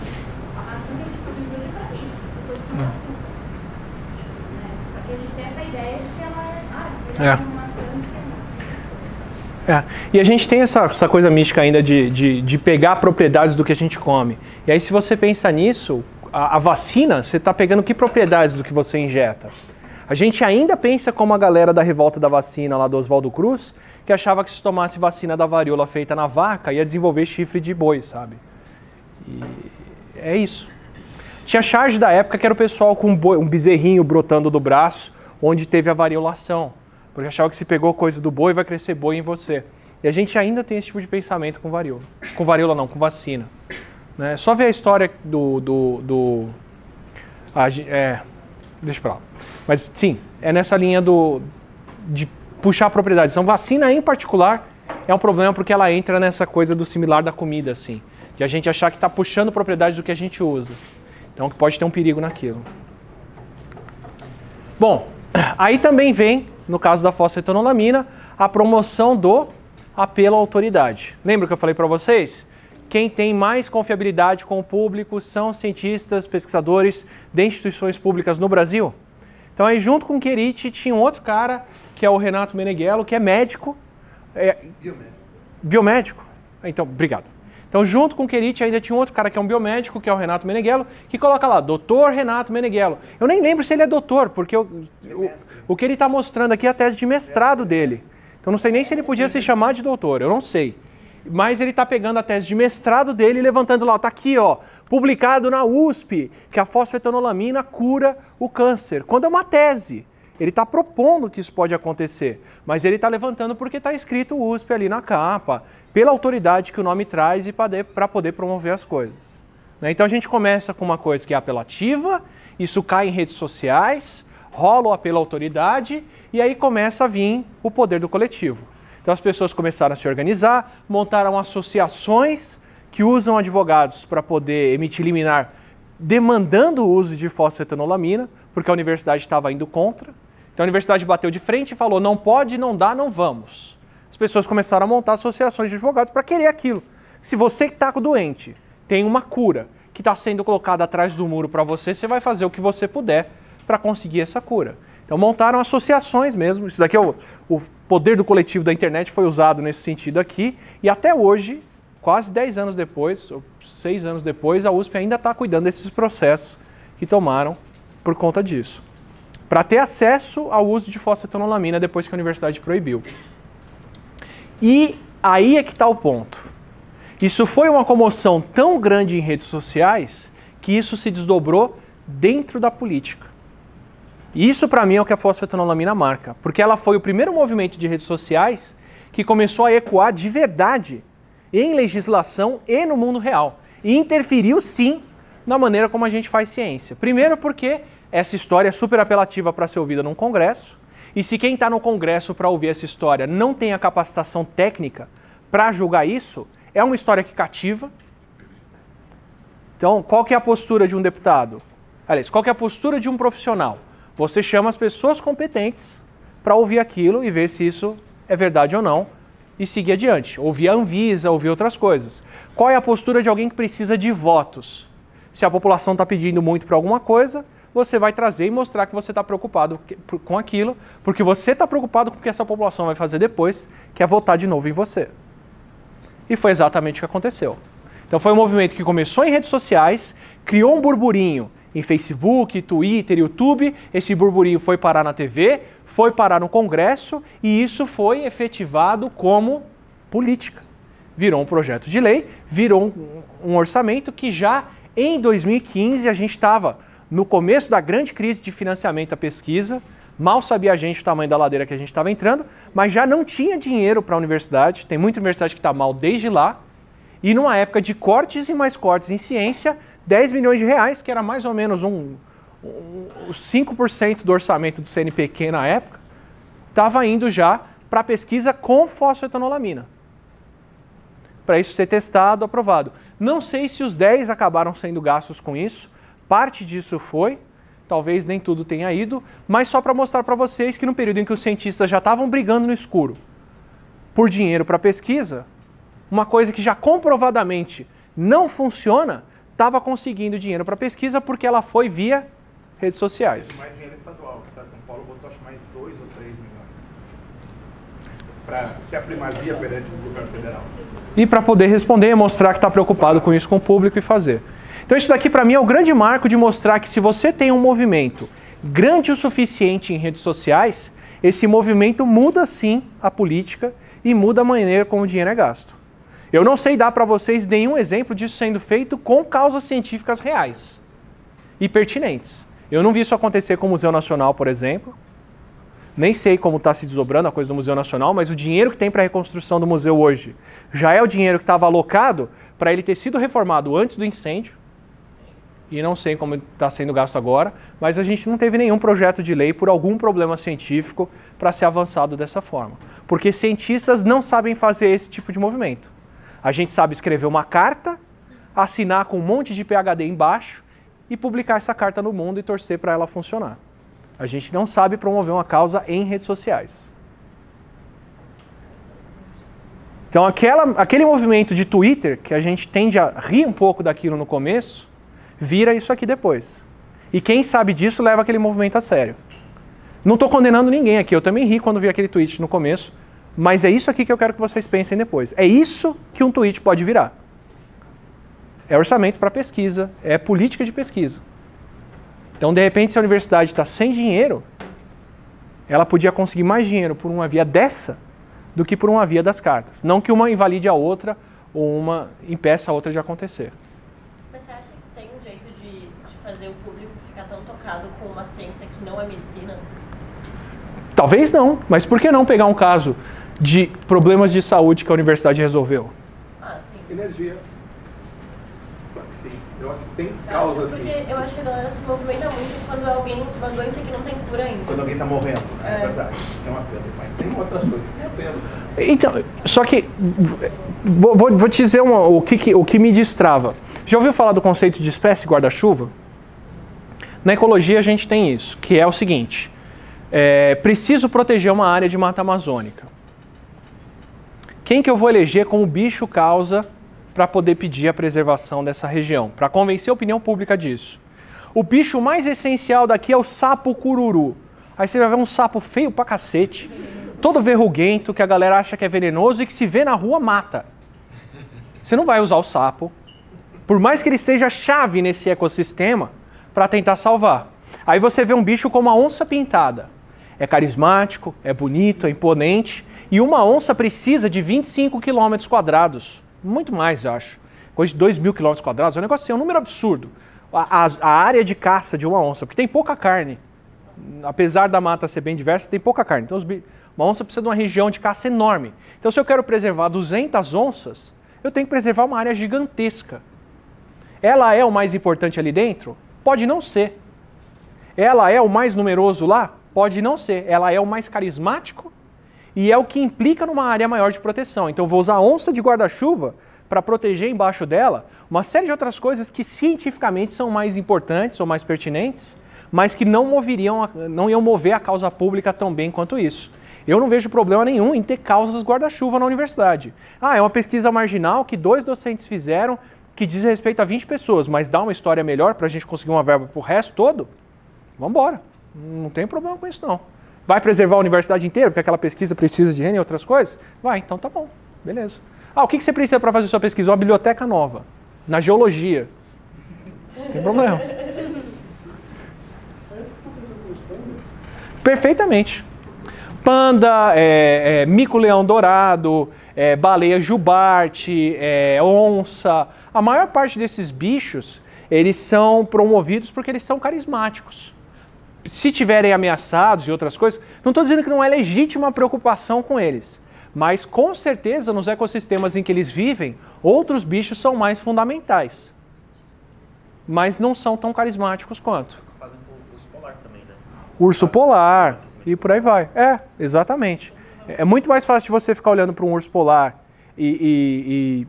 S1: é hoje para isso, todo esse né? Só que a gente tem essa ideia de que ela é, ah, é. uma é. E a gente tem essa, essa coisa mística ainda de, de, de, pegar propriedades do que a gente come. E aí, se você pensa nisso, a, a vacina, você está pegando que propriedades do que você injeta? A gente ainda pensa como a galera da revolta da vacina lá do Oswaldo Cruz, que achava que se tomasse vacina da varíola feita na vaca, ia desenvolver chifre de boi, sabe? E é isso. Tinha charge da época que era o pessoal com um, bezerrinho brotando do braço, onde teve a variolação. Porque achava que se pegou coisa do boi, vai crescer boi em você. E a gente ainda tem esse tipo de pensamento com varíola. Com varíola não, com vacina. Né? Só ver a história do... do, do é, deixa pra lá. Mas sim, é nessa linha do, de puxar a propriedade. Então vacina em particular é um problema porque ela entra nessa coisa do similar da comida, assim. De a gente achar que está puxando propriedade do que a gente usa. Então pode ter um perigo naquilo. Bom, aí também vem, no caso da fosfetanolamina, a promoção do apelo à autoridade. Lembra que eu falei para vocês? Quem tem mais confiabilidade com o público são cientistas, pesquisadores de instituições públicas no Brasil. Então aí junto com o Querite tinha um outro cara, que é o Renato Meneghello, que é médico. É... Biomédico. Biomédico? Então, obrigado. Então, junto com o Querite, ainda tinha um outro cara que é um biomédico, que é o Renato Meneghello, que coloca lá, doutor Renato Meneghello. Eu nem lembro se ele é doutor, porque eu, o, o que ele está mostrando aqui é a tese de mestrado dele. Então, não sei nem se ele podia se chamar de doutor, eu não sei. Mas ele está pegando a tese de mestrado dele e levantando lá, está aqui, ó, publicado na USP, que a fosfetanolamina cura o câncer. Quando é uma tese, ele está propondo que isso pode acontecer, mas ele está levantando porque está escrito USP ali na capa pela autoridade que o nome traz e para poder promover as coisas. Né? Então a gente começa com uma coisa que é apelativa, isso cai em redes sociais, rola o apelo à autoridade e aí começa a vir o poder do coletivo. Então as pessoas começaram a se organizar, montaram associações que usam advogados para poder emitir liminar demandando o uso de fosfetanolamina, porque a universidade estava indo contra. Então a universidade bateu de frente e falou: não pode, não dá, não vamos pessoas começaram a montar associações de advogados para querer aquilo. Se você que está doente tem uma cura que está sendo colocada atrás do muro para você, você vai fazer o que você puder para conseguir essa cura. Então montaram associações mesmo. Isso daqui é o, o poder do coletivo da internet foi usado nesse sentido aqui. E até hoje, quase 10 anos depois, ou 6 anos depois, a USP ainda está cuidando desses processos que tomaram por conta disso. Para ter acesso ao uso de fosfetanolamina depois que a universidade proibiu. E aí é que está o ponto. Isso foi uma comoção tão grande em redes sociais que isso se desdobrou dentro da política. E isso para mim é o que a fosfetanolamina marca, porque ela foi o primeiro movimento de redes sociais que começou a ecoar de verdade em legislação e no mundo real. E interferiu sim na maneira como a gente faz ciência. Primeiro porque essa história é super apelativa para ser ouvida num congresso, e se quem está no Congresso para ouvir essa história não tem a capacitação técnica para julgar isso, é uma história que cativa. Então, qual que é a postura de um deputado? Aliás, qual que é a postura de um profissional? Você chama as pessoas competentes para ouvir aquilo e ver se isso é verdade ou não e seguir adiante. Ouvir a Anvisa, ouvir outras coisas. Qual é a postura de alguém que precisa de votos? Se a população está pedindo muito para alguma coisa, você vai trazer e mostrar que você está preocupado com aquilo, porque você está preocupado com o que essa população vai fazer depois, que é votar de novo em você. E foi exatamente o que aconteceu. Então foi um movimento que começou em redes sociais, criou um burburinho em Facebook, Twitter, YouTube, esse burburinho foi parar na TV, foi parar no Congresso e isso foi efetivado como política. Virou um projeto de lei, virou um, um orçamento que já em 2015 a gente estava no começo da grande crise de financiamento à pesquisa, mal sabia a gente o tamanho da ladeira que a gente estava entrando, mas já não tinha dinheiro para a universidade, tem muita universidade que está mal desde lá, e numa época de cortes e mais cortes em ciência, 10 milhões de reais, que era mais ou menos um, um 5% do orçamento do CNPq na época, estava indo já para pesquisa com fosfoetanolamina, Para isso ser testado, aprovado. Não sei se os 10 acabaram sendo gastos com isso, Parte disso foi, talvez nem tudo tenha ido, mas só para mostrar para vocês que no período em que os cientistas já estavam brigando no escuro por dinheiro para pesquisa, uma coisa que já comprovadamente não funciona, estava conseguindo dinheiro para pesquisa porque ela foi via redes sociais. Mais dinheiro estadual, o Estado de São Paulo botou acho mais 2 ou 3 milhões para ter a primazia perante o governo federal. E para poder responder e mostrar que está preocupado com isso com o público e fazer. Então isso daqui para mim é o um grande marco de mostrar que se você tem um movimento grande o suficiente em redes sociais, esse movimento muda sim a política e muda a maneira como o dinheiro é gasto. Eu não sei dar para vocês nenhum exemplo disso sendo feito com causas científicas reais e pertinentes. Eu não vi isso acontecer com o Museu Nacional, por exemplo. Nem sei como está se desdobrando a coisa do Museu Nacional, mas o dinheiro que tem para a reconstrução do museu hoje já é o dinheiro que estava alocado para ele ter sido reformado antes do incêndio e não sei como está sendo gasto agora, mas a gente não teve nenhum projeto de lei por algum problema científico para ser avançado dessa forma. Porque cientistas não sabem fazer esse tipo de movimento. A gente sabe escrever uma carta, assinar com um monte de PHD embaixo e publicar essa carta no mundo e torcer para ela funcionar. A gente não sabe promover uma causa em redes sociais. Então, aquela, aquele movimento de Twitter, que a gente tende a rir um pouco daquilo no começo, vira isso aqui depois. E quem sabe disso leva aquele movimento a sério. Não estou condenando ninguém aqui, eu também ri quando vi aquele tweet no começo, mas é isso aqui que eu quero que vocês pensem depois. É isso que um tweet pode virar. É orçamento para pesquisa, é política de pesquisa. Então, de repente, se a universidade está sem dinheiro, ela podia conseguir mais dinheiro por uma via dessa do que por uma via das cartas. Não que uma invalide a outra ou uma impeça a outra de acontecer. uma medicina? Talvez não, mas por que não pegar um caso de problemas de saúde que a universidade resolveu? Ah, sim. Energia. Sim. Eu acho que tem causas. Porque eu acho que a galera se movimenta muito quando alguém, uma doença que não tem cura ainda. Quando alguém está morrendo, né? é. é verdade. Tem uma pena, Mas tem outras coisas que tem a pena. Né? Então, só que vou, vou, vou te dizer uma, o, que, que, o que me destrava. Já ouviu falar do conceito de espécie guarda-chuva? Na ecologia a gente tem isso, que é o seguinte: é, preciso proteger uma área de mata amazônica. Quem que eu vou eleger como bicho causa para poder pedir a preservação dessa região, para convencer a opinião pública disso? O bicho mais essencial daqui é o sapo cururu. Aí você vai ver um sapo feio pra cacete, todo verruguento, que a galera acha que é venenoso e que se vê na rua mata. Você não vai usar o sapo. Por mais que ele seja chave nesse ecossistema, para tentar salvar. Aí você vê um bicho como a onça pintada. É carismático, é bonito, é imponente. E uma onça precisa de 25 quilômetros quadrados. Muito mais, eu acho. Coisa de 2 mil quilômetros quadrados. É um negócio assim, é um número absurdo. A, a, a área de caça de uma onça, porque tem pouca carne. Apesar da mata ser bem diversa, tem pouca carne. Então, os, uma onça precisa de uma região de caça enorme. Então, se eu quero preservar 200 onças, eu tenho que preservar uma área gigantesca. Ela é o mais importante ali dentro? Pode não ser. Ela é o mais numeroso lá? Pode não ser. Ela é o mais carismático e é o que implica numa área maior de proteção. Então vou usar onça de guarda-chuva para proteger embaixo dela uma série de outras coisas que cientificamente são mais importantes ou mais pertinentes, mas que não moveriam, não iam mover a causa pública tão bem quanto isso. Eu não vejo problema nenhum em ter causas guarda-chuva na universidade. Ah, é uma pesquisa marginal que dois docentes fizeram que diz respeito a 20 pessoas, mas dá uma história melhor para a gente conseguir uma verba para o resto todo, vamos embora. Não tem problema com isso, não. Vai preservar a universidade inteira, porque aquela pesquisa precisa de N e outras coisas? Vai, então tá bom, beleza. Ah, o que, você precisa para fazer sua pesquisa? Uma biblioteca nova, na geologia. Não tem problema. que aconteceu com os pandas? Perfeitamente. Panda, é, é, mico-leão dourado, é, baleia jubarte, é, onça, a maior parte desses bichos, eles são promovidos porque eles são carismáticos. Se tiverem ameaçados e outras coisas, não estou dizendo que não é legítima a preocupação com eles, mas com certeza nos ecossistemas em que eles vivem, outros bichos são mais fundamentais. Mas não são tão carismáticos quanto. o urso polar também, né? Urso polar e por aí vai. É, exatamente. É muito mais fácil de você ficar olhando para um urso polar e, e, e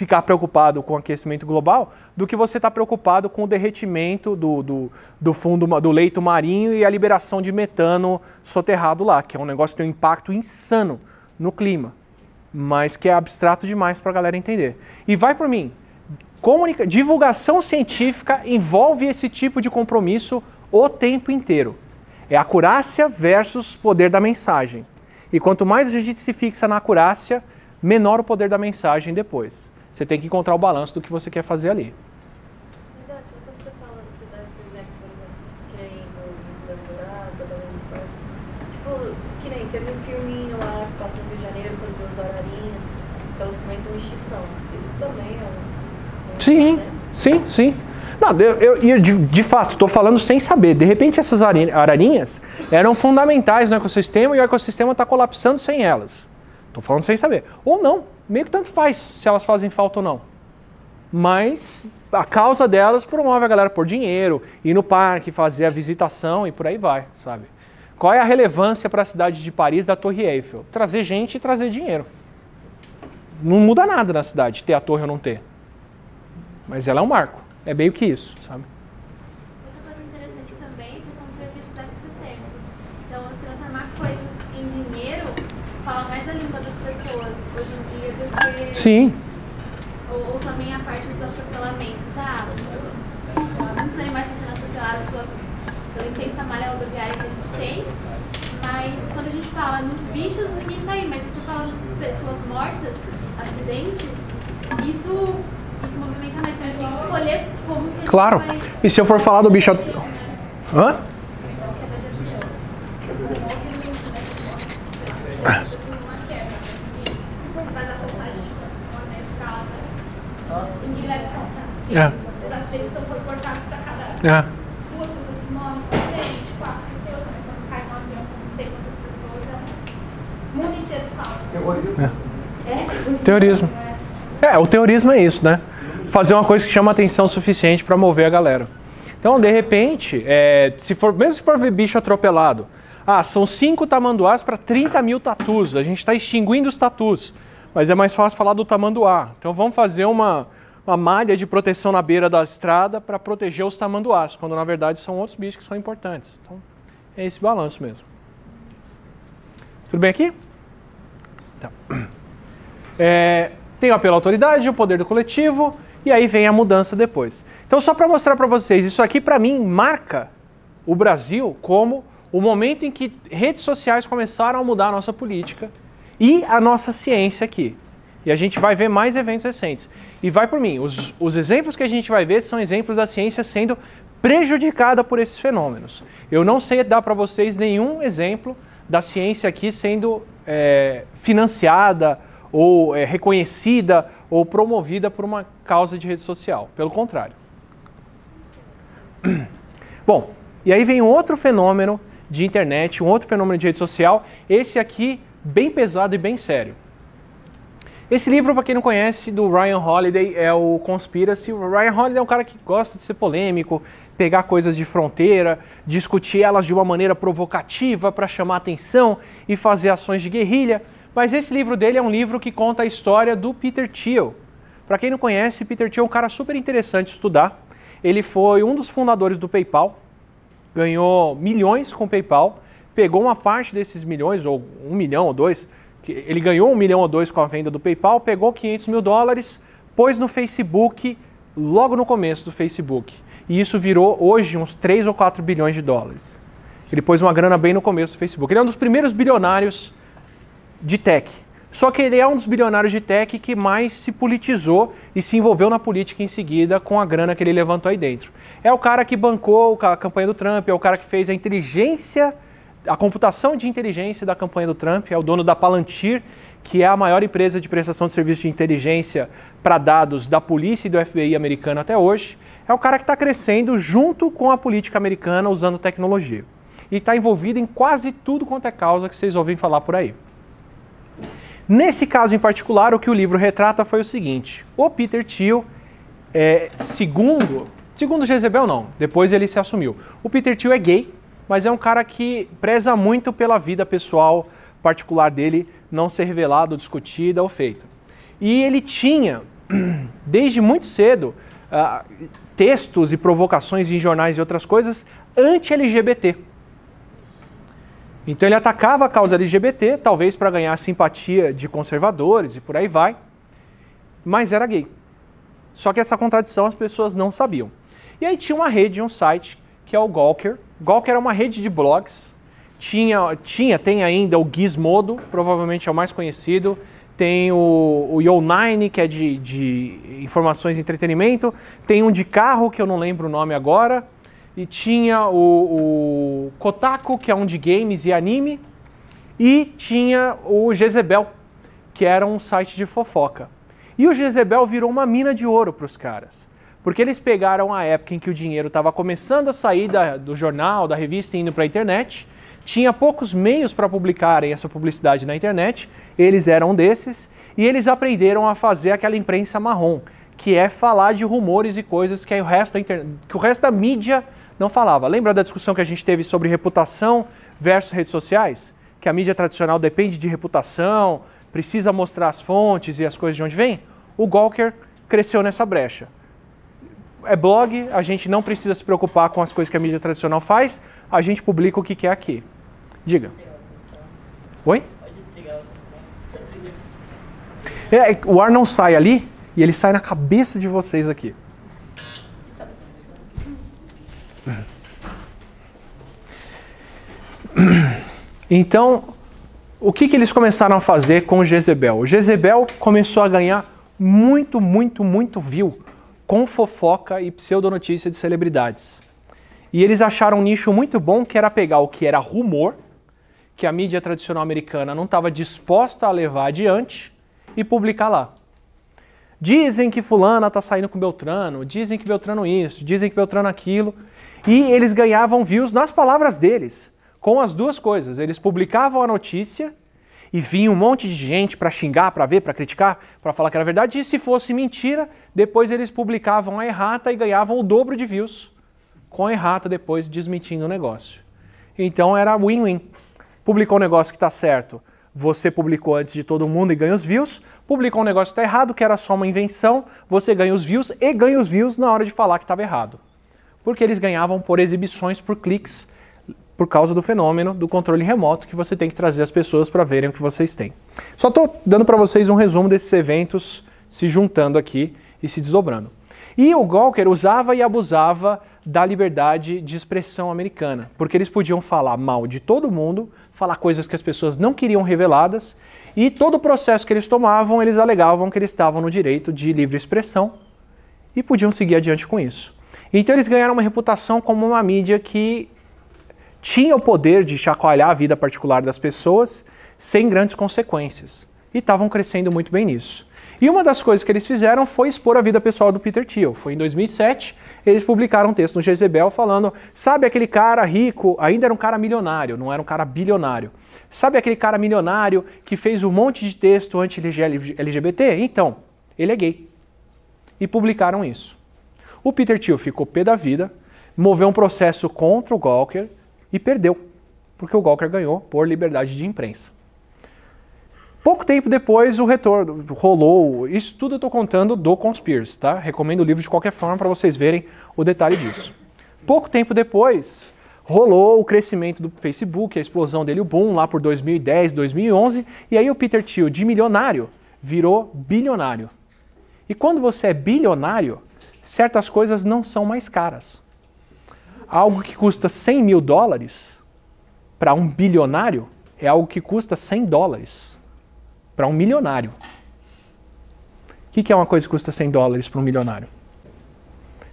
S1: ficar preocupado com o aquecimento global do que você estar tá preocupado com o derretimento do, do, do, fundo do leito marinho e a liberação de metano soterrado lá, que é um negócio que tem um impacto insano no clima, mas que é abstrato demais para a galera entender. E vai por mim, comunica divulgação científica envolve esse tipo de compromisso o tempo inteiro. É acurácia versus poder da mensagem. E quanto mais a gente se fixa na acurácia, menor o poder da mensagem depois. Você tem que encontrar o balanço do que você quer fazer ali. Exato. Quando você fala, você dá esse exemplo, que nem do namorado, da Unicorn. Tipo, que nem teve um filminho lá que passa no Rio de Janeiro com os meus horarinhos, pelos comentam extinção. Isso também é um. sim, né? sim, sim. Não, eu, eu de, de, fato estou falando sem saber. De repente essas ararinhas eram fundamentais no ecossistema e o ecossistema está colapsando sem elas. Estou falando sem saber. Ou não meio que tanto faz se elas fazem falta ou não. Mas a causa delas promove a galera por dinheiro, ir no parque, fazer a visitação e por aí vai, sabe? Qual é a relevância para a cidade de Paris da Torre Eiffel? Trazer gente e trazer dinheiro. Não muda nada na cidade ter a torre ou não ter. Mas ela é um marco. É meio que isso, sabe? Outra coisa interessante também é a questão dos serviços ecossistêmicos. Então, transformar coisas em dinheiro fala mais a língua das pessoas hoje em dia do que. Sim. Ou, ou também a parte dos atropelamentos. Ah, muitos animais assim, estão sendo atropelados pela intensa malha rodoviária que a gente tem. Mas quando a gente fala nos bichos, ninguém está aí. Mas se você fala de pessoas mortas, acidentes, isso, isso movimenta mais. Então a gente tem que escolher como que Claro. E se eu for falar do bicho. Né? Hã? É. Os acidentes são reportados para cada é. duas pessoas que morrem por acidente, quatro pessoas, né? Quando cai um avião com não sei quantas pessoas, é. o mundo inteiro fala. Terrorismo. É. é. Terrorismo. É, o terrorismo é isso, né? Fazer uma coisa que chama atenção suficiente para mover a galera. Então, de repente, é, se for, mesmo se for ver bicho atropelado, ah, são cinco tamanduás para 30 mil tatus. A gente está extinguindo os tatus. Mas é mais fácil falar do tamanduá. Então vamos fazer uma, uma malha de proteção na beira da estrada para proteger os tamanduás, quando na verdade são outros bichos que são importantes. Então, é esse balanço mesmo. Tudo bem aqui? Então, é, tem o apelo à autoridade, o poder do coletivo, e aí vem a mudança depois. Então, só para mostrar para vocês, isso aqui para mim marca o Brasil como o momento em que redes sociais começaram a mudar a nossa política e a nossa ciência aqui. E a gente vai ver mais eventos recentes. E vai por mim, os, os exemplos que a gente vai ver são exemplos da ciência sendo prejudicada por esses fenômenos. Eu não sei dar para vocês nenhum exemplo da ciência aqui sendo é, financiada ou é, reconhecida ou promovida por uma causa de rede social. Pelo contrário. Bom, e aí vem um outro fenômeno de internet, um outro fenômeno de rede social, esse aqui bem pesado e bem sério. Esse livro, para quem não conhece, do Ryan Holiday é o Conspiracy. O Ryan Holiday é um cara que gosta de ser polêmico, pegar coisas de fronteira, discutir elas de uma maneira provocativa para chamar atenção e fazer ações de guerrilha. Mas esse livro dele é um livro que conta a história do Peter Thiel. Para quem não conhece, Peter Thiel é um cara super interessante estudar. Ele foi um dos fundadores do PayPal, ganhou milhões com o PayPal, pegou uma parte desses milhões, ou um milhão ou dois, ele ganhou um milhão ou dois com a venda do PayPal, pegou 500 mil dólares, pôs no Facebook logo no começo do Facebook. E isso virou hoje uns 3 ou 4 bilhões de dólares. Ele pôs uma grana bem no começo do Facebook. Ele é um dos primeiros bilionários de tech. Só que ele é um dos bilionários de tech que mais se politizou e se envolveu na política em seguida com a grana que ele levantou aí dentro. É o cara que bancou a campanha do Trump, é o cara que fez a inteligência a computação de inteligência da campanha do Trump, é o dono da Palantir, que é a maior empresa de prestação de serviços de inteligência para dados da polícia e do FBI americano até hoje. É o cara que está crescendo junto com a política americana usando tecnologia. E está envolvido em quase tudo quanto é causa que vocês ouvem falar por aí. Nesse caso em particular, o que o livro retrata foi o seguinte: o Peter Thiel, é, segundo, segundo Jezebel não, depois ele se assumiu. O Peter Thiel é gay, mas é um cara que preza muito pela vida pessoal particular dele não ser revelada, discutida ou feita. E ele tinha, desde muito cedo, uh, textos e provocações em jornais e outras coisas anti-LGBT. Então ele atacava a causa LGBT, talvez para ganhar simpatia de conservadores e por aí vai, mas era gay. Só que essa contradição as pessoas não sabiam. E aí tinha uma rede, um site, que é o Gawker, Gawker era uma rede de blogs, tinha, tinha, tem ainda o Gizmodo, provavelmente é o mais conhecido, tem o, o Yo9, que é de, de informações e entretenimento, tem um de carro, que eu não lembro o nome agora, e tinha o, o Kotaku, que é um de games e anime, e tinha o Jezebel, que era um site de fofoca. E o Jezebel virou uma mina de ouro para os caras. Porque eles pegaram a época em que o dinheiro estava começando a sair da, do jornal, da revista, indo para a internet, tinha poucos meios para publicarem essa publicidade na internet, eles eram desses, e eles aprenderam a fazer aquela imprensa marrom, que é falar de rumores e coisas que, o, resto da que o resto da mídia não falava. Lembra da discussão que a gente teve sobre reputação versus redes sociais? Que a mídia tradicional depende de reputação, precisa mostrar as fontes e as coisas de onde vem? O Gawker cresceu nessa brecha é blog, a gente não precisa se preocupar com as coisas que a mídia tradicional faz, a gente publica o que quer aqui. Diga. Oi? É, é, o ar não sai ali e ele sai na cabeça de vocês aqui. Então, o que, que eles começaram a fazer com o Jezebel? O Jezebel começou a ganhar muito, muito, muito view com fofoca e pseudonotícia de celebridades. E eles acharam um nicho muito bom que era pegar o que era rumor, que a mídia tradicional americana não estava disposta a levar adiante, e publicar lá. Dizem que fulana está saindo com Beltrano, dizem que Beltrano isso, dizem que Beltrano aquilo. E eles ganhavam views nas palavras deles, com as duas coisas. Eles publicavam a notícia e vinha um monte de gente para xingar, para ver, para criticar, para falar que era verdade. E se fosse mentira, depois eles publicavam a errata e ganhavam o dobro de views com a errata depois desmentindo o negócio. Então era win-win. Publicou um negócio que está certo, você publicou antes de todo mundo e ganha os views. Publicou um negócio que está errado, que era só uma invenção, você ganha os views e ganha os views na hora de falar que estava errado. Porque eles ganhavam por exibições, por cliques, por causa do fenômeno do controle remoto que você tem que trazer as pessoas para verem o que vocês têm. Só estou dando para vocês um resumo desses eventos se juntando aqui e se desdobrando. E o Gawker usava e abusava da liberdade de expressão americana, porque eles podiam falar mal de todo mundo, falar coisas que as pessoas não queriam reveladas, e todo o processo que eles tomavam, eles alegavam que eles estavam no direito de livre expressão e podiam seguir adiante com isso. Então eles ganharam uma reputação como uma mídia que tinha o poder de chacoalhar a vida particular das pessoas sem grandes consequências. E estavam crescendo muito bem nisso. E uma das coisas que eles fizeram foi expor a vida pessoal do Peter Thiel. Foi em 2007, eles publicaram um texto no Jezebel falando: sabe aquele cara rico, ainda era um cara milionário, não era um cara bilionário. Sabe aquele cara milionário que fez um monte de texto anti-LGBT? Então, ele é gay. E publicaram isso. O Peter Thiel ficou pé da vida, moveu um processo contra o Gawker e perdeu, porque o Gawker ganhou por liberdade de imprensa. Pouco tempo depois, o retorno rolou. Isso tudo eu estou contando do Conspiracy, tá? Recomendo o livro de qualquer forma para vocês verem o detalhe disso. Pouco tempo depois, rolou o crescimento do Facebook, a explosão dele, o boom lá por 2010, 2011, e aí o Peter Thiel, de milionário, virou bilionário. E quando você é bilionário, certas coisas não são mais caras. Algo que custa 100 mil dólares para um bilionário é algo que custa 100 dólares para um milionário. O que, que, é uma coisa que custa 100 dólares para um milionário?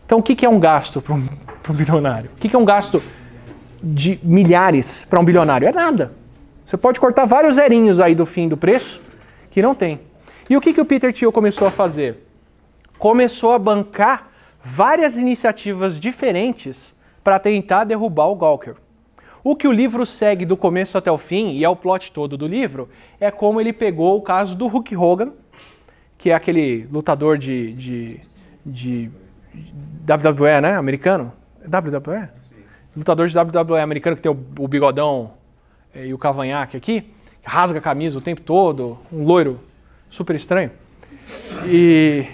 S1: Então, o que, que é um gasto para um, um bilionário? O que, que é um gasto de milhares para um bilionário? É nada. Você pode cortar vários zerinhos aí do fim do preço, que não tem. E o que, que o Peter Thiel começou a fazer? Começou a bancar várias iniciativas diferentes para tentar derrubar o Gawker. O que o livro segue do começo até o fim, e é o plot todo do livro, é como ele pegou o caso do Hulk Hogan, que é aquele lutador de, de, de WWE, né? Americano? É WWE? Sim. Lutador de WWE americano que tem o, bigodão eh, e o cavanhaque aqui, rasga a camisa o tempo todo, um loiro super estranho. E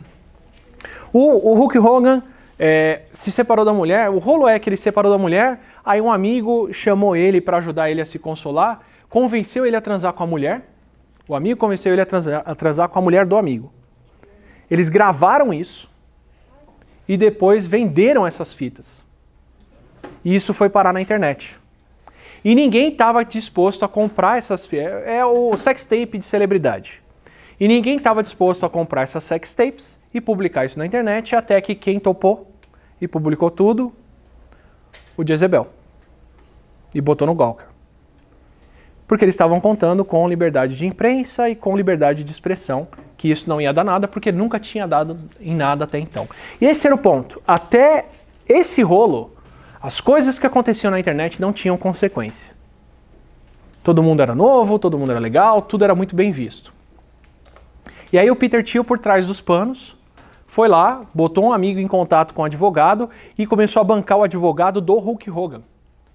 S1: o, o Hulk Hogan é, se separou da mulher. O rolo é que ele se separou da mulher Aí um amigo chamou ele para ajudar ele a se consolar, convenceu ele a transar com a mulher. O amigo convenceu ele a transar, a transar com a mulher do amigo. Eles gravaram isso e depois venderam essas fitas. E isso foi parar na internet. E ninguém estava disposto a comprar essas fitas. É o sextape de celebridade. E ninguém estava disposto a comprar essas sextapes e publicar isso na internet, até que quem topou e publicou tudo? O Jezebel e botou no Gawker. Porque eles estavam contando com liberdade de imprensa e com liberdade de expressão, que isso não ia dar nada, porque nunca tinha dado em nada até então. E esse era o ponto. Até esse rolo, as coisas que aconteciam na internet não tinham consequência. Todo mundo era novo, todo mundo era legal, tudo era muito bem visto. E aí o Peter Thiel, por trás dos panos, foi lá, botou um amigo em contato com o um advogado e começou a bancar o advogado do Hulk Hogan.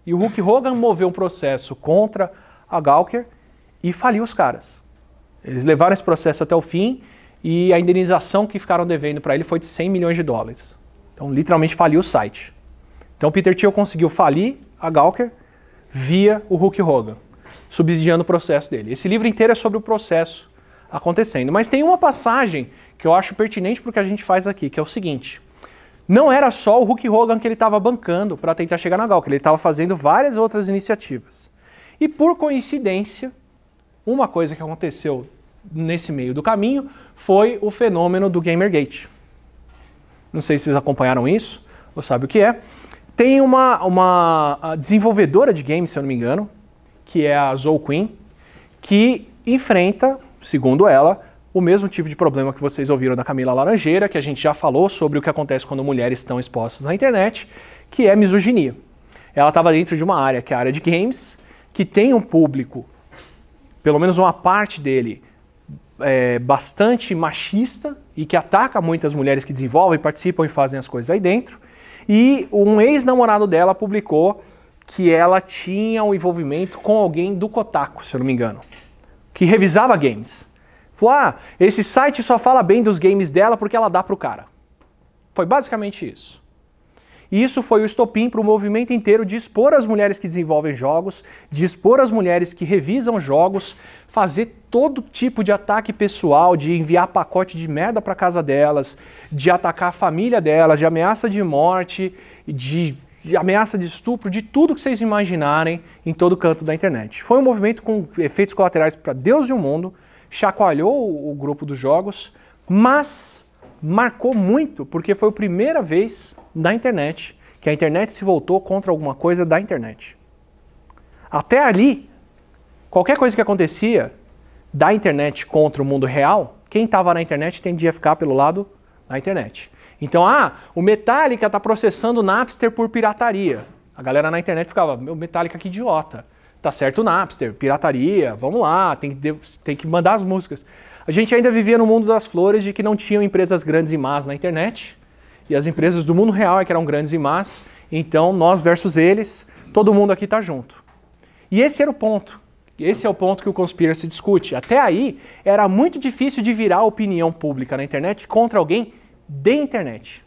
S1: E o Hulk Hogan moveu um processo contra a Gawker e faliu os caras. Eles levaram esse processo até o fim e a indenização que ficaram devendo para ele foi de 100 milhões de dólares. Então, literalmente, faliu o site. Então, Peter Thiel conseguiu falir a Gawker via o Hulk Hogan, subsidiando o processo dele. Esse livro inteiro é sobre o processo acontecendo. Mas tem uma passagem que eu acho pertinente para o que a gente faz aqui, que é o seguinte não era só o Hulk Hogan que ele estava bancando para tentar chegar na Galca, ele estava fazendo várias outras iniciativas. E por coincidência, uma coisa que aconteceu nesse meio do caminho foi o fenômeno do Gamergate. Não sei se vocês acompanharam isso, ou sabem o que é. Tem uma, uma desenvolvedora de games, se eu não me engano, que é a Zoe Queen, que enfrenta, segundo ela, o mesmo tipo de problema que vocês ouviram da Camila Laranjeira, que a gente já falou sobre o que acontece quando mulheres estão expostas na internet, que é misoginia. Ela estava dentro de uma área, que é a área de games, que tem um público, pelo menos uma parte dele, é, bastante machista e que ataca muitas mulheres que desenvolvem, participam e fazem as coisas aí dentro. E um ex-namorado dela publicou que ela tinha um envolvimento com alguém do Kotaku, se eu não me engano, que revisava games. Falou, ah, esse site só fala bem dos games dela porque ela dá pro cara. Foi basicamente isso. E isso foi o estopim para o movimento inteiro de expor as mulheres que desenvolvem jogos, de expor as mulheres que revisam jogos, fazer todo tipo de ataque pessoal, de enviar pacote de merda para casa delas, de atacar a família delas, de ameaça de morte, de, de, ameaça de estupro, de tudo que vocês imaginarem em todo canto da internet. Foi um movimento com efeitos colaterais para Deus e o mundo, chacoalhou o grupo dos jogos, mas marcou muito porque foi a primeira vez na internet que a internet se voltou contra alguma coisa da internet. Até ali, qualquer coisa que acontecia da internet contra o mundo real, quem estava na internet tendia a ficar pelo lado da internet. Então, ah, o Metallica está processando o Napster por pirataria. A galera na internet ficava, meu, Metallica que idiota tá certo o Napster, pirataria, vamos lá, tem que, tem que mandar as músicas. A gente ainda vivia no mundo das flores de que não tinham empresas grandes e más na internet, e as empresas do mundo real é que eram grandes e más, então nós versus eles, todo mundo aqui tá junto. E esse era o ponto. Esse é o ponto que o Conspiracy discute. Até aí, era muito difícil de virar opinião pública na internet contra alguém de internet.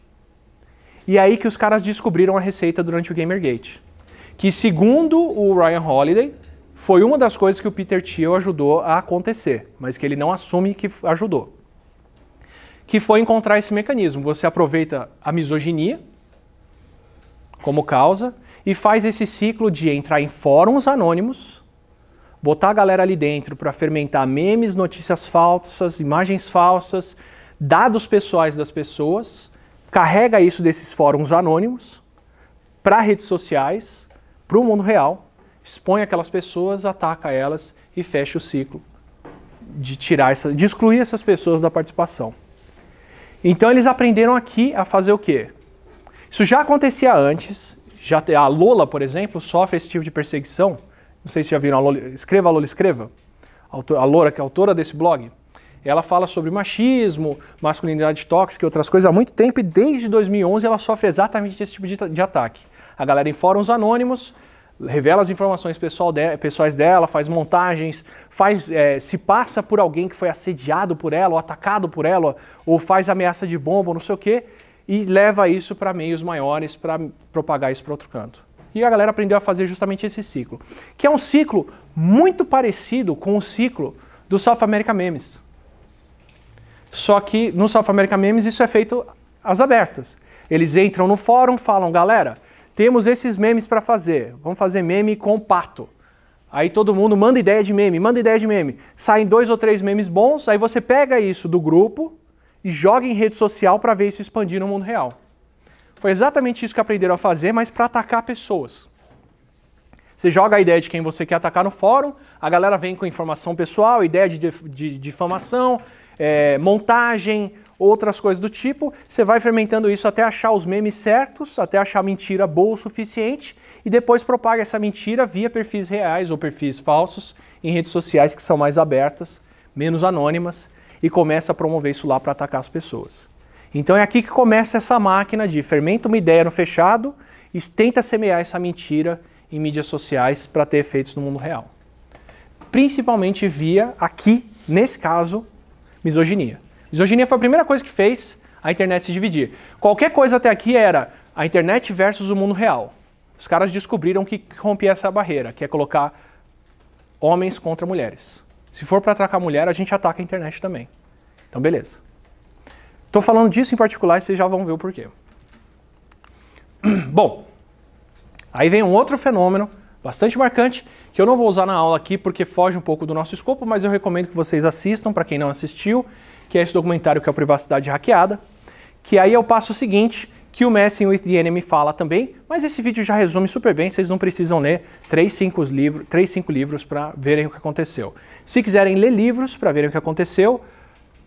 S1: E é aí que os caras descobriram a receita durante o Gamergate que segundo o Ryan Holiday, foi uma das coisas que o Peter Thiel ajudou a acontecer, mas que ele não assume que ajudou. Que foi encontrar esse mecanismo. Você aproveita a misoginia como causa e faz esse ciclo de entrar em fóruns anônimos, botar a galera ali dentro para fermentar memes, notícias falsas, imagens falsas, dados pessoais das pessoas, carrega isso desses fóruns anônimos para redes sociais para o mundo real, expõe aquelas pessoas, ataca elas e fecha o ciclo de tirar essa, de excluir essas pessoas da participação. Então eles aprenderam aqui a fazer o quê? Isso já acontecia antes. Já a Lola, por exemplo, sofre esse tipo de perseguição. Não sei se já viram a Lola, escreva a Lola escreva. A Lora, que é autora desse blog, ela fala sobre machismo, masculinidade tóxica e outras coisas há muito tempo e desde 2011 ela sofre exatamente esse tipo de, de ataque a galera em fóruns anônimos revela as informações pessoal de, pessoais dela, faz montagens, faz é, se passa por alguém que foi assediado por ela, ou atacado por ela, ou faz ameaça de bomba, ou não sei o quê, e leva isso para meios maiores para propagar isso para outro canto. E a galera aprendeu a fazer justamente esse ciclo, que é um ciclo muito parecido com o ciclo do South America Memes. Só que no South America Memes isso é feito às abertas. Eles entram no fórum, falam, galera, temos esses memes para fazer. Vamos fazer meme com pato. Aí todo mundo manda ideia de meme, manda ideia de meme. Saem dois ou três memes bons, aí você pega isso do grupo e joga em rede social para ver isso expandir no mundo real. Foi exatamente isso que aprenderam a fazer, mas para atacar pessoas. Você joga a ideia de quem você quer atacar no fórum, a galera vem com informação pessoal, ideia de, de difamação, é, montagem, outras coisas do tipo. Você vai fermentando isso até achar os memes certos, até achar a mentira boa o suficiente e depois propaga essa mentira via perfis reais ou perfis falsos em redes sociais que são mais abertas, menos anônimas e começa a promover isso lá para atacar as pessoas. Então é aqui que começa essa máquina de fermenta uma ideia no fechado e tenta semear essa mentira em mídias sociais para ter efeitos no mundo real. Principalmente via, aqui, nesse caso, misoginia. Misoginia foi a primeira coisa que fez a internet se dividir. Qualquer coisa até aqui era a internet versus o mundo real. Os caras descobriram que rompia essa barreira, que é colocar homens contra mulheres. Se for para atacar mulher, a gente ataca a internet também. Então, beleza. Estou falando disso em particular e vocês já vão ver o porquê. Bom, aí vem um outro fenômeno bastante marcante que eu não vou usar na aula aqui porque foge um pouco do nosso escopo, mas eu recomendo que vocês assistam para quem não assistiu que é esse documentário que é a Privacidade Hackeada, que aí é o passo seguinte, que o Messing with the Enemy fala também, mas esse vídeo já resume super bem, vocês não precisam ler 3, 5 livros, livros para verem o que aconteceu. Se quiserem ler livros para verem o que aconteceu,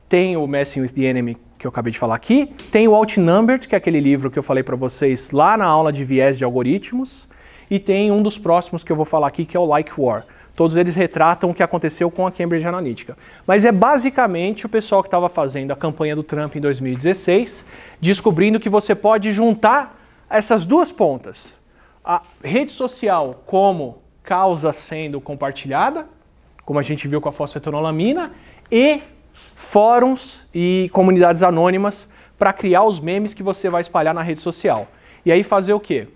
S1: tem o Messing with the Enemy que eu acabei de falar aqui, tem o Outnumbered, que é aquele livro que eu falei para vocês lá na aula de viés de algoritmos, e tem um dos próximos que eu vou falar aqui, que é o Like War. Todos eles retratam o que aconteceu com a Cambridge Analytica. Mas é basicamente o pessoal que estava fazendo a campanha do Trump em 2016, descobrindo que você pode juntar essas duas pontas. A rede social como causa sendo compartilhada, como a gente viu com a fosfetanolamina, e fóruns e comunidades anônimas para criar os memes que você vai espalhar na rede social. E aí fazer o quê?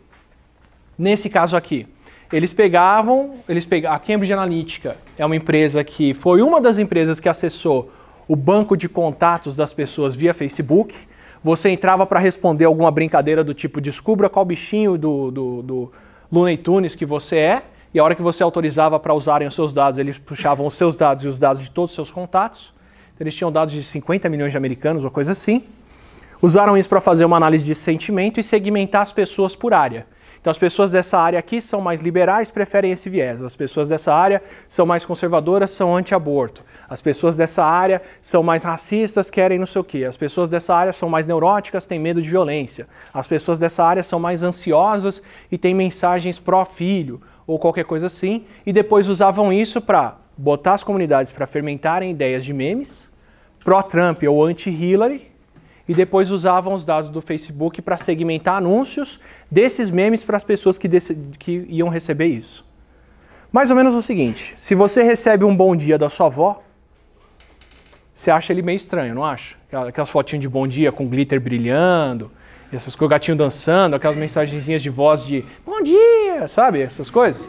S1: Nesse caso aqui, eles pegavam, eles pegavam, a Cambridge Analytica é uma empresa que foi uma das empresas que acessou o banco de contatos das pessoas via Facebook. Você entrava para responder alguma brincadeira do tipo descubra qual bichinho do, do, do Looney Tunes que você é, e a hora que você autorizava para usarem os seus dados, eles puxavam os seus dados e os dados de todos os seus contatos. Então, eles tinham dados de 50 milhões de americanos ou coisa assim. Usaram isso para fazer uma análise de sentimento e segmentar as pessoas por área. Então as pessoas dessa área aqui são mais liberais, preferem esse viés. As pessoas dessa área são mais conservadoras, são anti-aborto. As pessoas dessa área são mais racistas, querem não sei o quê. As pessoas dessa área são mais neuróticas, têm medo de violência. As pessoas dessa área são mais ansiosas e têm mensagens pró-filho ou qualquer coisa assim. E depois usavam isso para botar as comunidades para fermentarem ideias de memes, pró-Trump ou anti-Hillary, e depois usavam os dados do Facebook para segmentar anúncios desses memes para as pessoas que, que iam receber isso. Mais ou menos o seguinte: se você recebe um bom dia da sua avó, você acha ele meio estranho, não acha? Aquelas fotinhas de bom dia com glitter brilhando, essas o gatinho dançando, aquelas mensagenzinhas de voz de bom dia, sabe? Essas coisas.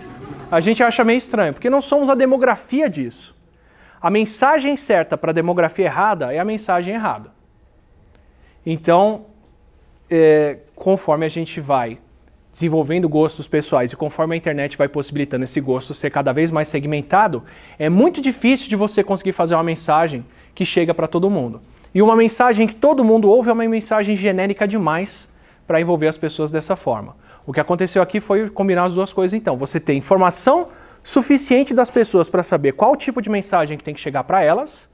S1: A gente acha meio estranho, porque não somos a demografia disso. A mensagem certa para a demografia errada é a mensagem errada. Então, é, conforme a gente vai desenvolvendo gostos pessoais e conforme a internet vai possibilitando esse gosto ser cada vez mais segmentado, é muito difícil de você conseguir fazer uma mensagem que chega para todo mundo. E uma mensagem que todo mundo ouve é uma mensagem genérica demais para envolver as pessoas dessa forma. O que aconteceu aqui foi combinar as duas coisas então. Você tem informação suficiente das pessoas para saber qual tipo de mensagem que tem que chegar para elas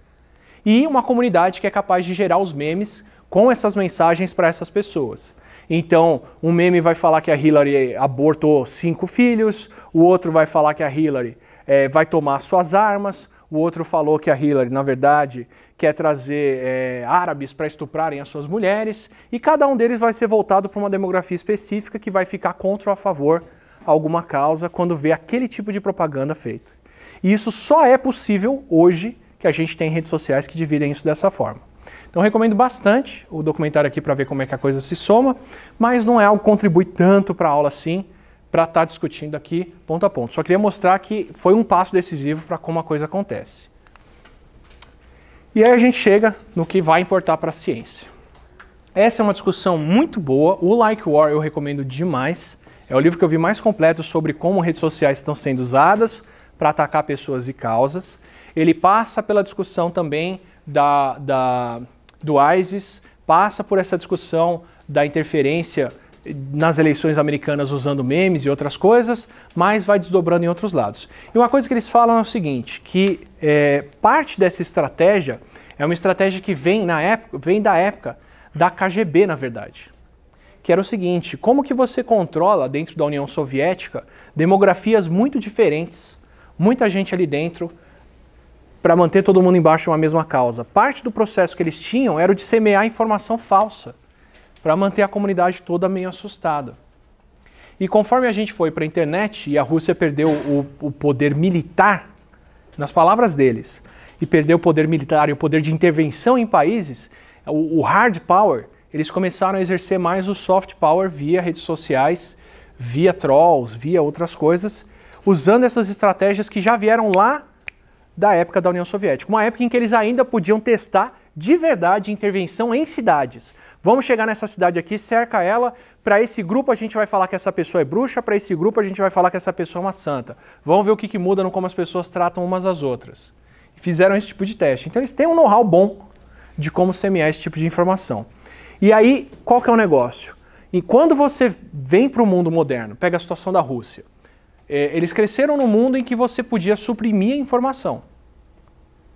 S1: e uma comunidade que é capaz de gerar os memes com essas mensagens para essas pessoas. Então, um meme vai falar que a Hillary abortou cinco filhos, o outro vai falar que a Hillary é, vai tomar suas armas, o outro falou que a Hillary, na verdade, quer trazer é, árabes para estuprarem as suas mulheres, e cada um deles vai ser voltado para uma demografia específica que vai ficar contra ou a favor alguma causa quando vê aquele tipo de propaganda feita. E isso só é possível hoje que a gente tem redes sociais que dividem isso dessa forma. Então recomendo bastante o documentário aqui para ver como é que a coisa se soma, mas não é algo que contribui tanto para a aula assim, para estar tá discutindo aqui ponto a ponto. Só queria mostrar que foi um passo decisivo para como a coisa acontece. E aí a gente chega no que vai importar para a ciência. Essa é uma discussão muito boa. O Like War eu recomendo demais. É o livro que eu vi mais completo sobre como redes sociais estão sendo usadas para atacar pessoas e causas. Ele passa pela discussão também da, da do ISIS, passa por essa discussão da interferência nas eleições americanas usando memes e outras coisas, mas vai desdobrando em outros lados. E uma coisa que eles falam é o seguinte, que é, parte dessa estratégia é uma estratégia que vem, na época, vem da época da KGB, na verdade. Que era o seguinte, como que você controla dentro da União Soviética demografias muito diferentes, muita gente ali dentro, para manter todo mundo embaixo de uma mesma causa. Parte do processo que eles tinham era o de semear informação falsa, para manter a comunidade toda meio assustada. E conforme a gente foi para a internet e a Rússia perdeu o, o, poder militar, nas palavras deles, e perdeu o poder militar e o poder de intervenção em países, o, o hard power, eles começaram a exercer mais o soft power via redes sociais, via trolls, via outras coisas, usando essas estratégias que já vieram lá da época da União Soviética, uma época em que eles ainda podiam testar de verdade intervenção em cidades. Vamos chegar nessa cidade aqui, cerca ela. Para esse grupo a gente vai falar que essa pessoa é bruxa, para esse grupo a gente vai falar que essa pessoa é uma santa. Vamos ver o que, que muda no como as pessoas tratam umas às outras. Fizeram esse tipo de teste. Então eles têm um know-how bom de como semear esse tipo de informação. E aí, qual que é o negócio? E quando você vem para o mundo moderno, pega a situação da Rússia. É, eles cresceram no mundo em que você podia suprimir a informação.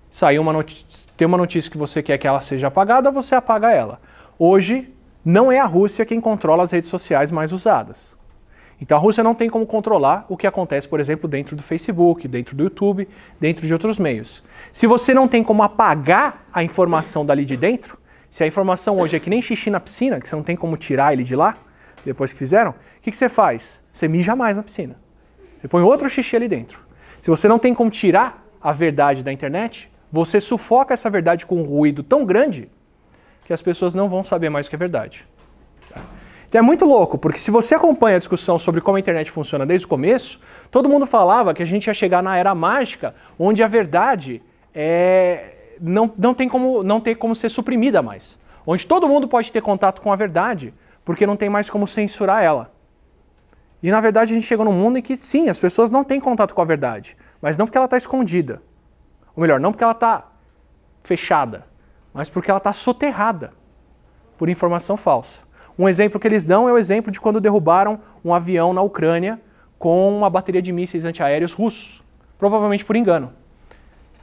S1: Saiu uma notícia, tem uma notícia que você quer que ela seja apagada, você apaga ela. Hoje, não é a Rússia quem controla as redes sociais mais usadas. Então a Rússia não tem como controlar o que acontece, por exemplo, dentro do Facebook, dentro do YouTube, dentro de outros meios. Se você não tem como apagar a informação dali de dentro, se a informação hoje é que nem xixi na piscina, que você não tem como tirar ele de lá, depois que fizeram, o que, que você faz? Você mija mais na piscina. Você põe outro xixi ali dentro. Se você não tem como tirar a verdade da internet, você sufoca essa verdade com um ruído tão grande que as pessoas não vão saber mais o que é verdade. Então é muito louco, porque se você acompanha a discussão sobre como a internet funciona desde o começo, todo mundo falava que a gente ia chegar na era mágica, onde a verdade é, não, não, tem como, não tem como ser suprimida mais. Onde todo mundo pode ter contato com a verdade, porque não tem mais como censurar ela. E na verdade a gente chegou num mundo em que sim, as pessoas não têm contato com a verdade, mas não porque ela está escondida. Ou melhor, não porque ela está fechada, mas porque ela está soterrada por informação falsa. Um exemplo que eles dão é o exemplo de quando derrubaram um avião na Ucrânia com uma bateria de mísseis antiaéreos russos, provavelmente por engano.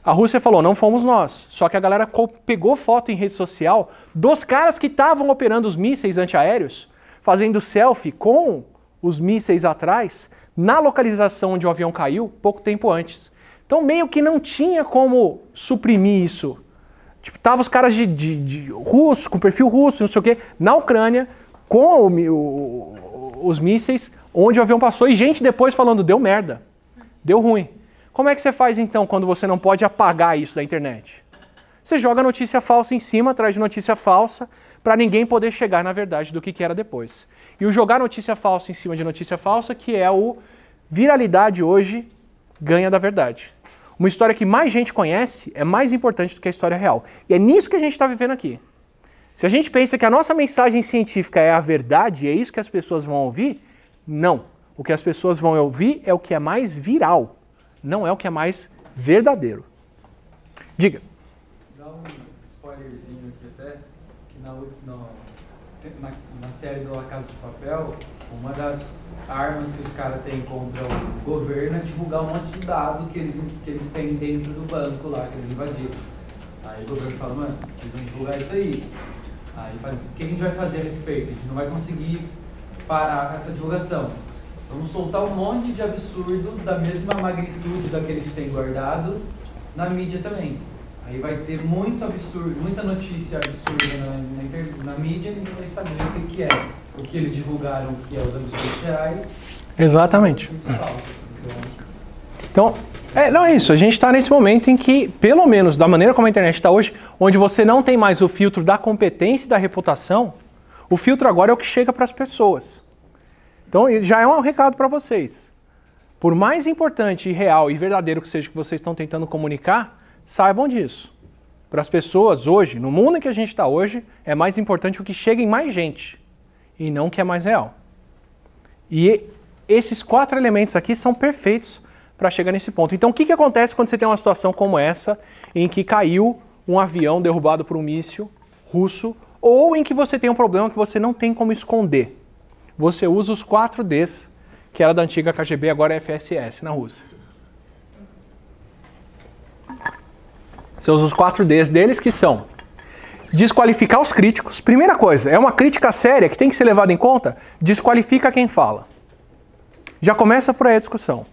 S1: A Rússia falou, não fomos nós. Só que a galera pegou foto em rede social dos caras que estavam operando os mísseis antiaéreos, fazendo selfie com os mísseis atrás na localização onde o avião caiu pouco tempo antes. Então meio que não tinha como suprimir isso. Tipo, tava os caras de, de, de russo, com perfil russo, não sei o quê, na Ucrânia, com o, o, os mísseis, onde o avião passou, e gente depois falando, deu merda, deu ruim. Como é que você faz então quando você não pode apagar isso da internet? Você joga notícia falsa em cima, atrás de notícia falsa, para ninguém poder chegar na verdade do que, que era depois. E o jogar notícia falsa em cima de notícia falsa, que é o viralidade hoje ganha da verdade. Uma história que mais gente conhece é mais importante do que a história real. E é nisso que a gente está vivendo aqui. Se a gente pensa que a nossa mensagem científica é a verdade, é isso que as pessoas vão ouvir, não. O que as pessoas vão ouvir é o que é mais viral, não é o que é mais verdadeiro. Diga. Dá um spoilerzinho aqui até, que na, na na série do La Casa de Papel, uma das armas que os caras têm contra o governo é divulgar um monte de dado que eles, que eles têm dentro do banco lá, que eles invadiram. Aí o governo fala, mano, eles vão divulgar isso aí. Aí fala, o que a gente vai fazer a respeito? A gente não vai conseguir parar essa divulgação. Vamos soltar um monte de absurdo da mesma magnitude da que eles têm guardado na mídia também. Aí vai ter muito absurdo, muita notícia absurda na, na, inter, na mídia e ninguém vai saber o que, que, é. O que eles divulgaram que é os absurdos reais Exatamente. Então. então, é, não é isso. A gente está nesse momento em que, pelo menos da maneira como a internet está hoje, onde você não tem mais o filtro da competência e da reputação, o filtro agora é o que chega para as pessoas. Então já é um recado para vocês. Por mais importante, real e verdadeiro que seja o que vocês estão tentando comunicar, Saibam disso. Para as pessoas hoje, no mundo em que a gente está hoje, é mais importante o que chega em mais gente e não o que é mais real. E esses quatro elementos aqui são perfeitos para chegar nesse ponto. Então, o que, que acontece quando você tem uma situação como essa, em que caiu um avião derrubado por um míssil russo, ou em que você tem um problema que você não tem como esconder? Você usa os quatro Ds, que era da antiga KGB, agora é FSS na Rússia. São os quatro ds deles, que são desqualificar os críticos. Primeira coisa, é uma crítica séria que tem que ser levada em conta, desqualifica quem fala. Já começa por aí a discussão.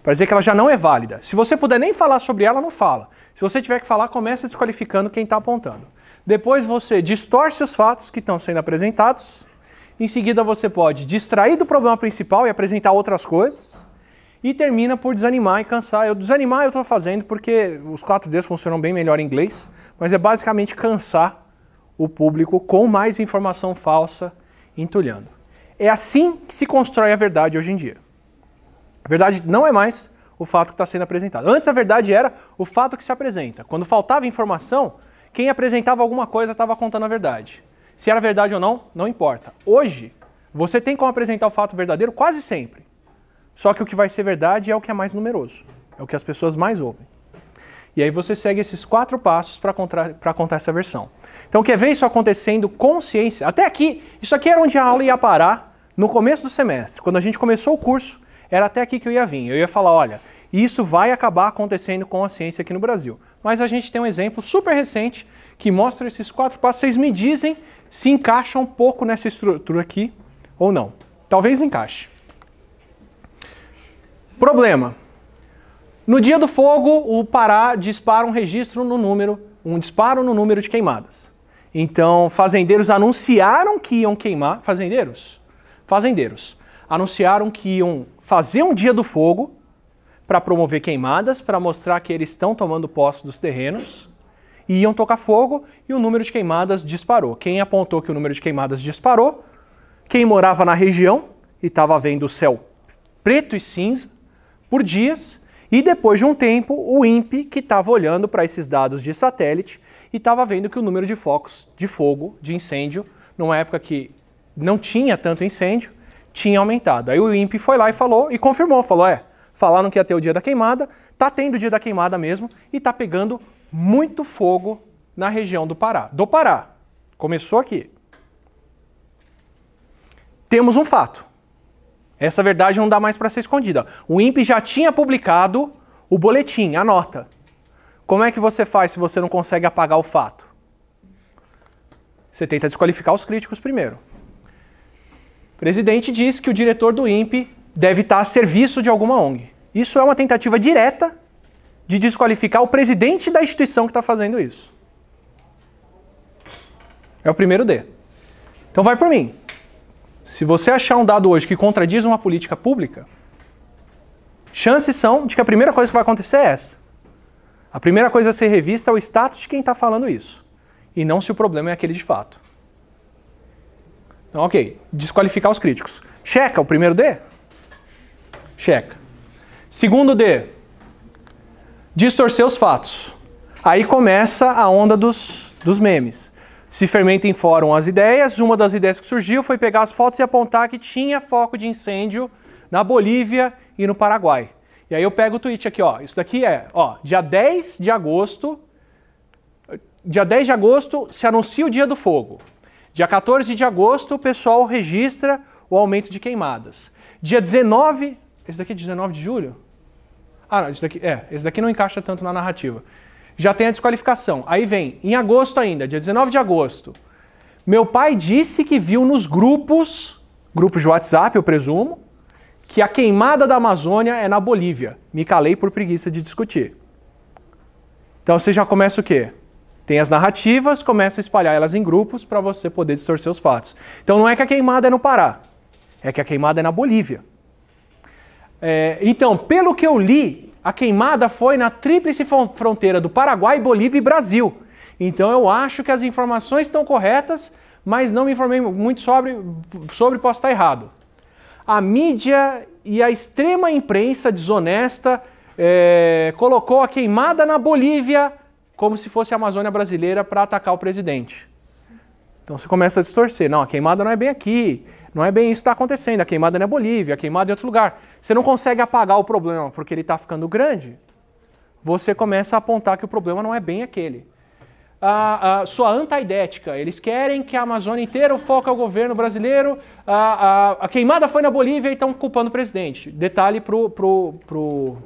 S1: Para dizer que ela já não é válida. Se você puder nem falar sobre ela, não fala. Se você tiver que falar, começa desqualificando quem está apontando. Depois você distorce os fatos que estão sendo apresentados. Em seguida, você pode distrair do problema principal e apresentar outras coisas e termina por desanimar e cansar. Eu desanimar eu estou fazendo porque os quatro Ds funcionam bem melhor em inglês, mas é basicamente cansar o público com mais informação falsa entulhando. É assim que se constrói a verdade hoje em dia. A verdade não é mais o fato que está sendo apresentado. Antes a verdade era o fato que se apresenta. Quando faltava informação, quem apresentava alguma coisa estava contando a verdade. Se era verdade ou não, não importa. Hoje, você tem como apresentar o fato verdadeiro quase sempre. Só que o que vai ser verdade é o que é mais numeroso, é o que as pessoas mais ouvem. E aí você segue esses quatro passos para contar, contar essa versão. Então quer ver isso acontecendo com ciência? Até aqui, isso aqui era onde a aula ia parar no começo do semestre. Quando a gente começou o curso, era até aqui que eu ia vir. Eu ia falar, olha, isso vai acabar acontecendo com a ciência aqui no Brasil. Mas a gente tem um exemplo super recente que mostra esses quatro passos. Vocês me dizem se encaixa um pouco nessa estrutura aqui ou não. Talvez encaixe. Problema. No dia do fogo, o Pará dispara um registro no número, um disparo no número de queimadas. Então, fazendeiros anunciaram que iam queimar, fazendeiros? Fazendeiros anunciaram que iam fazer um dia do fogo para promover queimadas, para mostrar que eles estão tomando posse dos terrenos, e iam tocar fogo e o número de queimadas disparou. Quem apontou que o número de queimadas disparou? Quem morava na região e estava vendo o céu preto e cinza, por dias, e depois de um tempo, o INPE, que estava olhando para esses dados de satélite e estava vendo que o número de focos de fogo, de incêndio, numa época que não tinha tanto incêndio, tinha aumentado. Aí o INPE foi lá e falou e confirmou, falou, é, falaram que ia ter o dia da queimada, tá tendo o dia da queimada mesmo e tá pegando muito fogo na região do Pará. Do Pará. Começou aqui. Temos um fato. Essa verdade não dá mais para ser escondida. O INPE já tinha publicado o boletim, a nota. Como é que você faz se você não consegue apagar o fato? Você tenta desqualificar os críticos primeiro. O presidente diz que o diretor do INPE deve estar a serviço de alguma ONG. Isso é uma tentativa direta de desqualificar o presidente da instituição que está fazendo isso. É o primeiro D. Então vai por mim. Se você achar um dado hoje que contradiz uma política pública, chances são de que a primeira coisa que vai acontecer é essa. A primeira coisa a ser revista é o status de quem está falando isso, e não se o problema é aquele de fato. Então, ok, desqualificar os críticos. Checa o primeiro D? Checa. Segundo D, distorcer os fatos. Aí começa a onda dos, dos memes. Se fermenta em fórum as ideias. Uma das ideias que surgiu foi pegar as fotos e apontar que tinha foco de incêndio na Bolívia e no Paraguai. E aí eu pego o tweet aqui, ó. Isso daqui é, ó, dia 10 de agosto. Dia 10 de agosto se anuncia o dia do fogo. Dia 14 de agosto o pessoal registra o aumento de queimadas. Dia 19, esse daqui é 19 de julho? Ah, não, esse daqui, é, esse daqui não encaixa tanto na narrativa já tem a desqualificação. Aí vem, em agosto ainda, dia 19 de agosto. Meu pai disse que viu nos grupos, grupos de WhatsApp, eu presumo, que a queimada da Amazônia é na Bolívia. Me calei por preguiça de discutir. Então você já começa o quê? Tem as narrativas, começa a espalhar elas em grupos para você poder distorcer os fatos. Então não é que a queimada é no Pará, é que a queimada é na Bolívia. É, então, pelo que eu li, a queimada foi na tríplice fronteira do Paraguai, Bolívia e Brasil. Então eu acho que as informações estão corretas, mas não me informei muito sobre, sobre posso estar errado. A mídia e a extrema imprensa desonesta é, colocou a queimada na Bolívia como se fosse a Amazônia brasileira para atacar o presidente. Então você começa a distorcer. Não, a queimada não é bem aqui. Não é bem isso que está acontecendo. A queimada não é Bolívia, a queimada é outro lugar. Você não consegue apagar o problema porque ele está ficando grande. Você começa a apontar que o problema não é bem aquele. A, a sua antaidética, eles querem que a Amazônia inteira foque ao governo brasileiro. A, a, a queimada foi na Bolívia e estão culpando o presidente. Detalhe para pro, pro,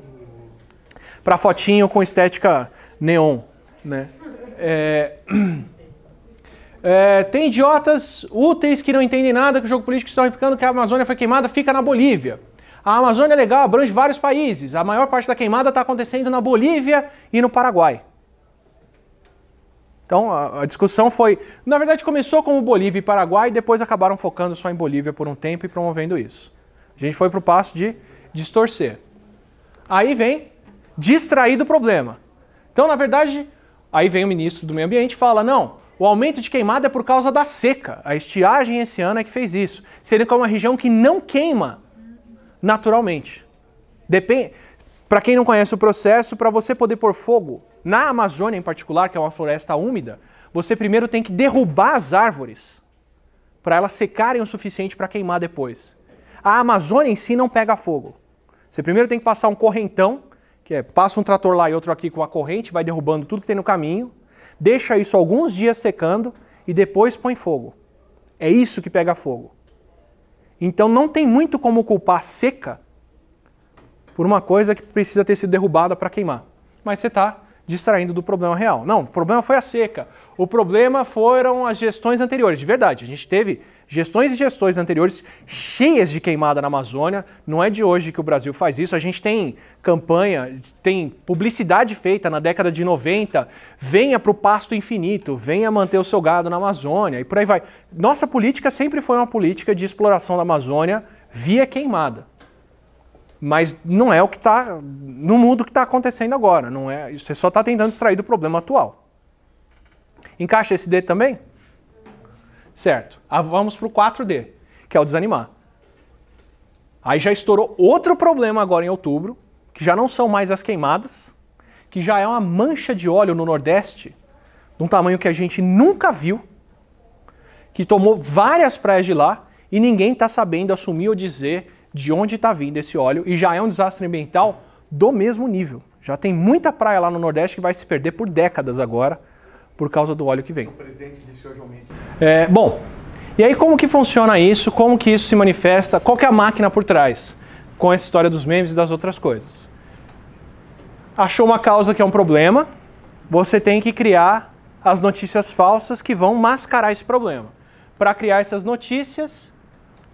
S1: fotinho com estética neon. Né? É... É, tem idiotas úteis que não entendem nada que o jogo político está implicando que a Amazônia foi queimada, fica na Bolívia. A Amazônia é legal abrange vários países. A maior parte da queimada está acontecendo na Bolívia e no Paraguai. Então a, a, discussão foi. Na verdade, começou como Bolívia e Paraguai e depois acabaram focando só em Bolívia por um tempo e promovendo isso. A gente foi para o passo de distorcer. Aí vem distrair do problema. Então, na verdade, aí vem o ministro do Meio Ambiente e fala: não, o aumento de queimada é por causa da seca. A estiagem esse ano é que fez isso. Sendo que é uma região que não queima naturalmente. Depende. Para quem não conhece o processo, para você poder pôr fogo na Amazônia em particular, que é uma floresta úmida, você primeiro tem que derrubar as árvores para elas secarem o suficiente para queimar depois. A Amazônia em si não pega fogo. Você primeiro tem que passar um correntão, que é passa um trator lá e outro aqui com a corrente, vai derrubando tudo que tem no caminho deixa isso alguns dias secando e depois põe fogo. É isso que pega fogo. Então não tem muito como culpar a seca por uma coisa que precisa ter sido derrubada para queimar. Mas você está distraindo do problema real. Não, o problema foi a seca. O problema foram as gestões anteriores, de verdade. A gente teve gestões e gestões anteriores cheias de queimada na Amazônia. Não é de hoje que o Brasil faz isso. A gente tem campanha, tem publicidade feita na década de 90. Venha para o pasto infinito, venha manter o seu gado na Amazônia e por aí vai. Nossa política sempre foi uma política de exploração da Amazônia via queimada. Mas não é o que está no mundo que está acontecendo agora. Não é. Você só está tentando extrair do problema atual. Encaixa esse D também? Certo. Ah, vamos para o 4D, que é o desanimar. Aí já estourou outro problema agora em outubro, que já não são mais as queimadas, que já é uma mancha de óleo no Nordeste, de um tamanho que a gente nunca viu, que tomou várias praias de lá e ninguém está sabendo assumir ou dizer de onde está vindo esse óleo e já é um desastre ambiental do mesmo nível. Já tem muita praia lá no Nordeste que vai se perder por décadas agora por causa do óleo que vem. O presidente disse hoje é, Bom, e aí como que funciona isso? Como que isso se manifesta? Qual que é a máquina por trás com essa história dos memes e das outras coisas? Achou uma causa que é um problema, você tem que criar as notícias falsas que vão mascarar esse problema. Para criar essas notícias,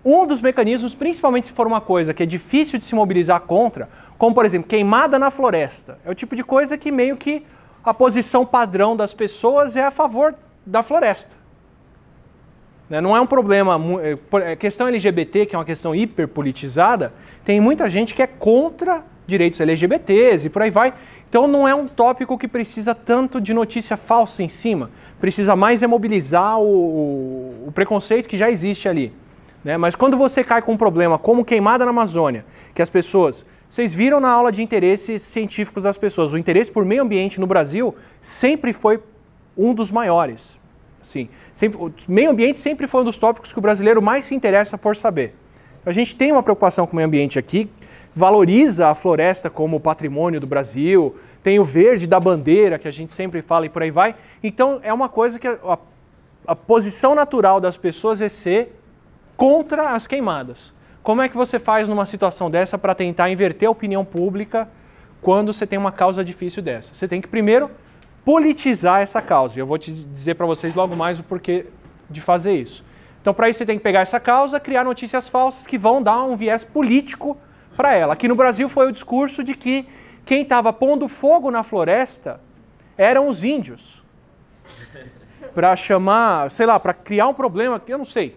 S1: um dos mecanismos, principalmente se for uma coisa que é difícil de se mobilizar contra, como por exemplo, queimada na floresta, é o tipo de coisa que meio que a posição padrão das pessoas é a favor da floresta. Né, não é um problema. A é, é, questão LGBT, que é uma questão hiperpolitizada, tem muita gente que é contra direitos LGBTs e por aí vai. Então não é um tópico que precisa tanto de notícia falsa em cima. Precisa mais é mobilizar o, o preconceito que já existe ali. Né? Mas quando você cai com um problema como queimada na Amazônia, que as pessoas vocês viram na aula de interesses científicos das pessoas, o interesse por meio ambiente no Brasil sempre foi um dos maiores. Assim, sempre, o meio ambiente sempre foi um dos tópicos que o brasileiro mais se interessa por saber. a gente tem uma preocupação com o meio ambiente aqui, valoriza a floresta como patrimônio do Brasil, tem o verde da bandeira que a gente sempre fala e por aí vai. Então é uma coisa que a, a, a posição natural das pessoas é ser contra as queimadas. Como é que você faz numa situação dessa para tentar inverter a opinião pública quando você tem uma causa difícil dessa? Você tem que primeiro politizar essa causa. E eu vou te dizer para vocês logo mais o porquê de fazer isso. Então, para isso, você tem que pegar essa causa, criar notícias falsas que vão dar um viés político para ela. Aqui no Brasil foi o discurso de que quem estava pondo fogo na floresta eram os índios. Para chamar, sei lá, para criar um problema, eu não sei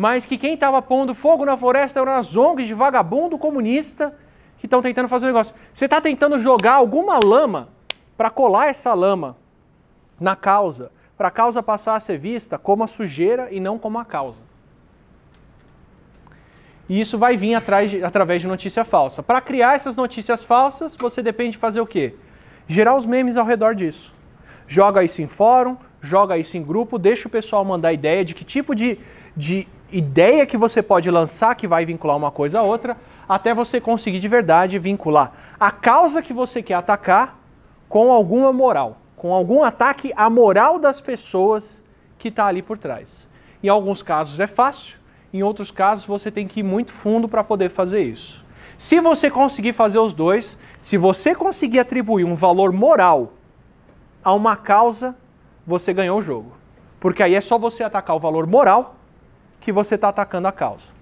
S1: mas que quem estava pondo fogo na floresta eram as ONGs de vagabundo comunista que estão tentando fazer o um negócio. Você está tentando jogar alguma lama para colar essa lama na causa, para a causa passar a ser vista como a sujeira e não como a causa. E isso vai vir de, através de notícia falsa. Para criar essas notícias falsas, você depende de fazer o quê? Gerar os memes ao redor disso. Joga isso em fórum, joga isso em grupo, deixa o pessoal mandar ideia de que tipo de, de ideia que você pode lançar que vai vincular uma coisa a outra, até você conseguir de verdade vincular a causa que você quer atacar com alguma moral, com algum ataque à moral das pessoas que está ali por trás. Em alguns casos é fácil, em outros casos você tem que ir muito fundo para poder fazer isso. Se você conseguir fazer os dois, se você conseguir atribuir um valor moral a uma causa, você ganhou o jogo. Porque aí é só você atacar o valor moral que você está atacando a causa.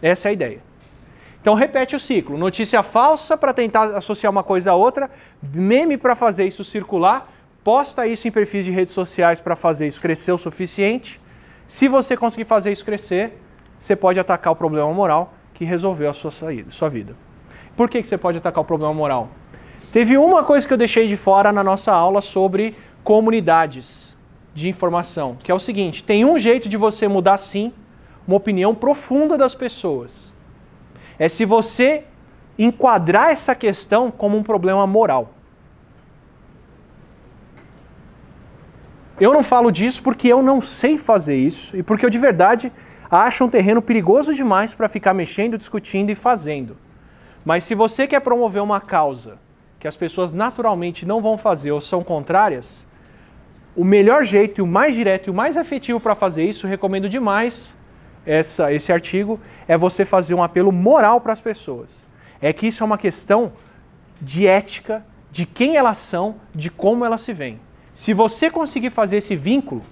S1: Essa é a ideia. Então repete o ciclo: notícia falsa para tentar associar uma coisa a outra, meme para fazer isso circular, posta isso em perfis de redes sociais para fazer isso crescer o suficiente. Se você conseguir fazer isso crescer, você pode atacar o problema moral que resolveu a sua saída, sua vida. Por que, que você pode atacar o problema moral? Teve uma coisa que eu deixei de fora na nossa aula sobre comunidades de informação, que é o seguinte: tem um jeito de você mudar sim uma opinião profunda das pessoas. É se você enquadrar essa questão como um problema moral. Eu não falo disso porque eu não sei fazer isso e porque eu de verdade acho um terreno perigoso demais para ficar mexendo, discutindo e fazendo. Mas se você quer promover uma causa que as pessoas naturalmente não vão fazer ou são contrárias, o melhor jeito, o mais direto e o mais efetivo para fazer isso, recomendo demais essa, esse artigo, é você fazer um apelo moral para as pessoas. É que isso é uma questão de ética, de quem elas são, de como elas se veem. Se você conseguir fazer esse vínculo,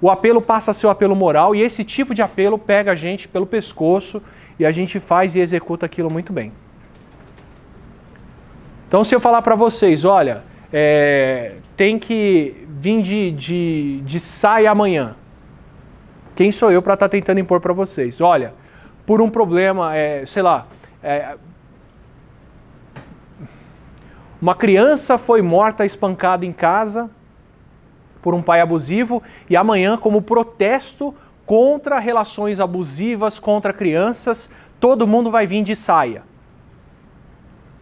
S1: o apelo passa a ser o um apelo moral e esse tipo de apelo pega a gente pelo pescoço e a gente faz e executa aquilo muito bem. Então, se eu falar para vocês, olha, é, tem que vir de, de, de saia amanhã. Quem sou eu para estar tá tentando impor para vocês? Olha, por um problema, é, sei lá, é, uma criança foi morta espancada em casa por um pai abusivo e amanhã, como protesto contra relações abusivas contra crianças, todo mundo vai vir de saia.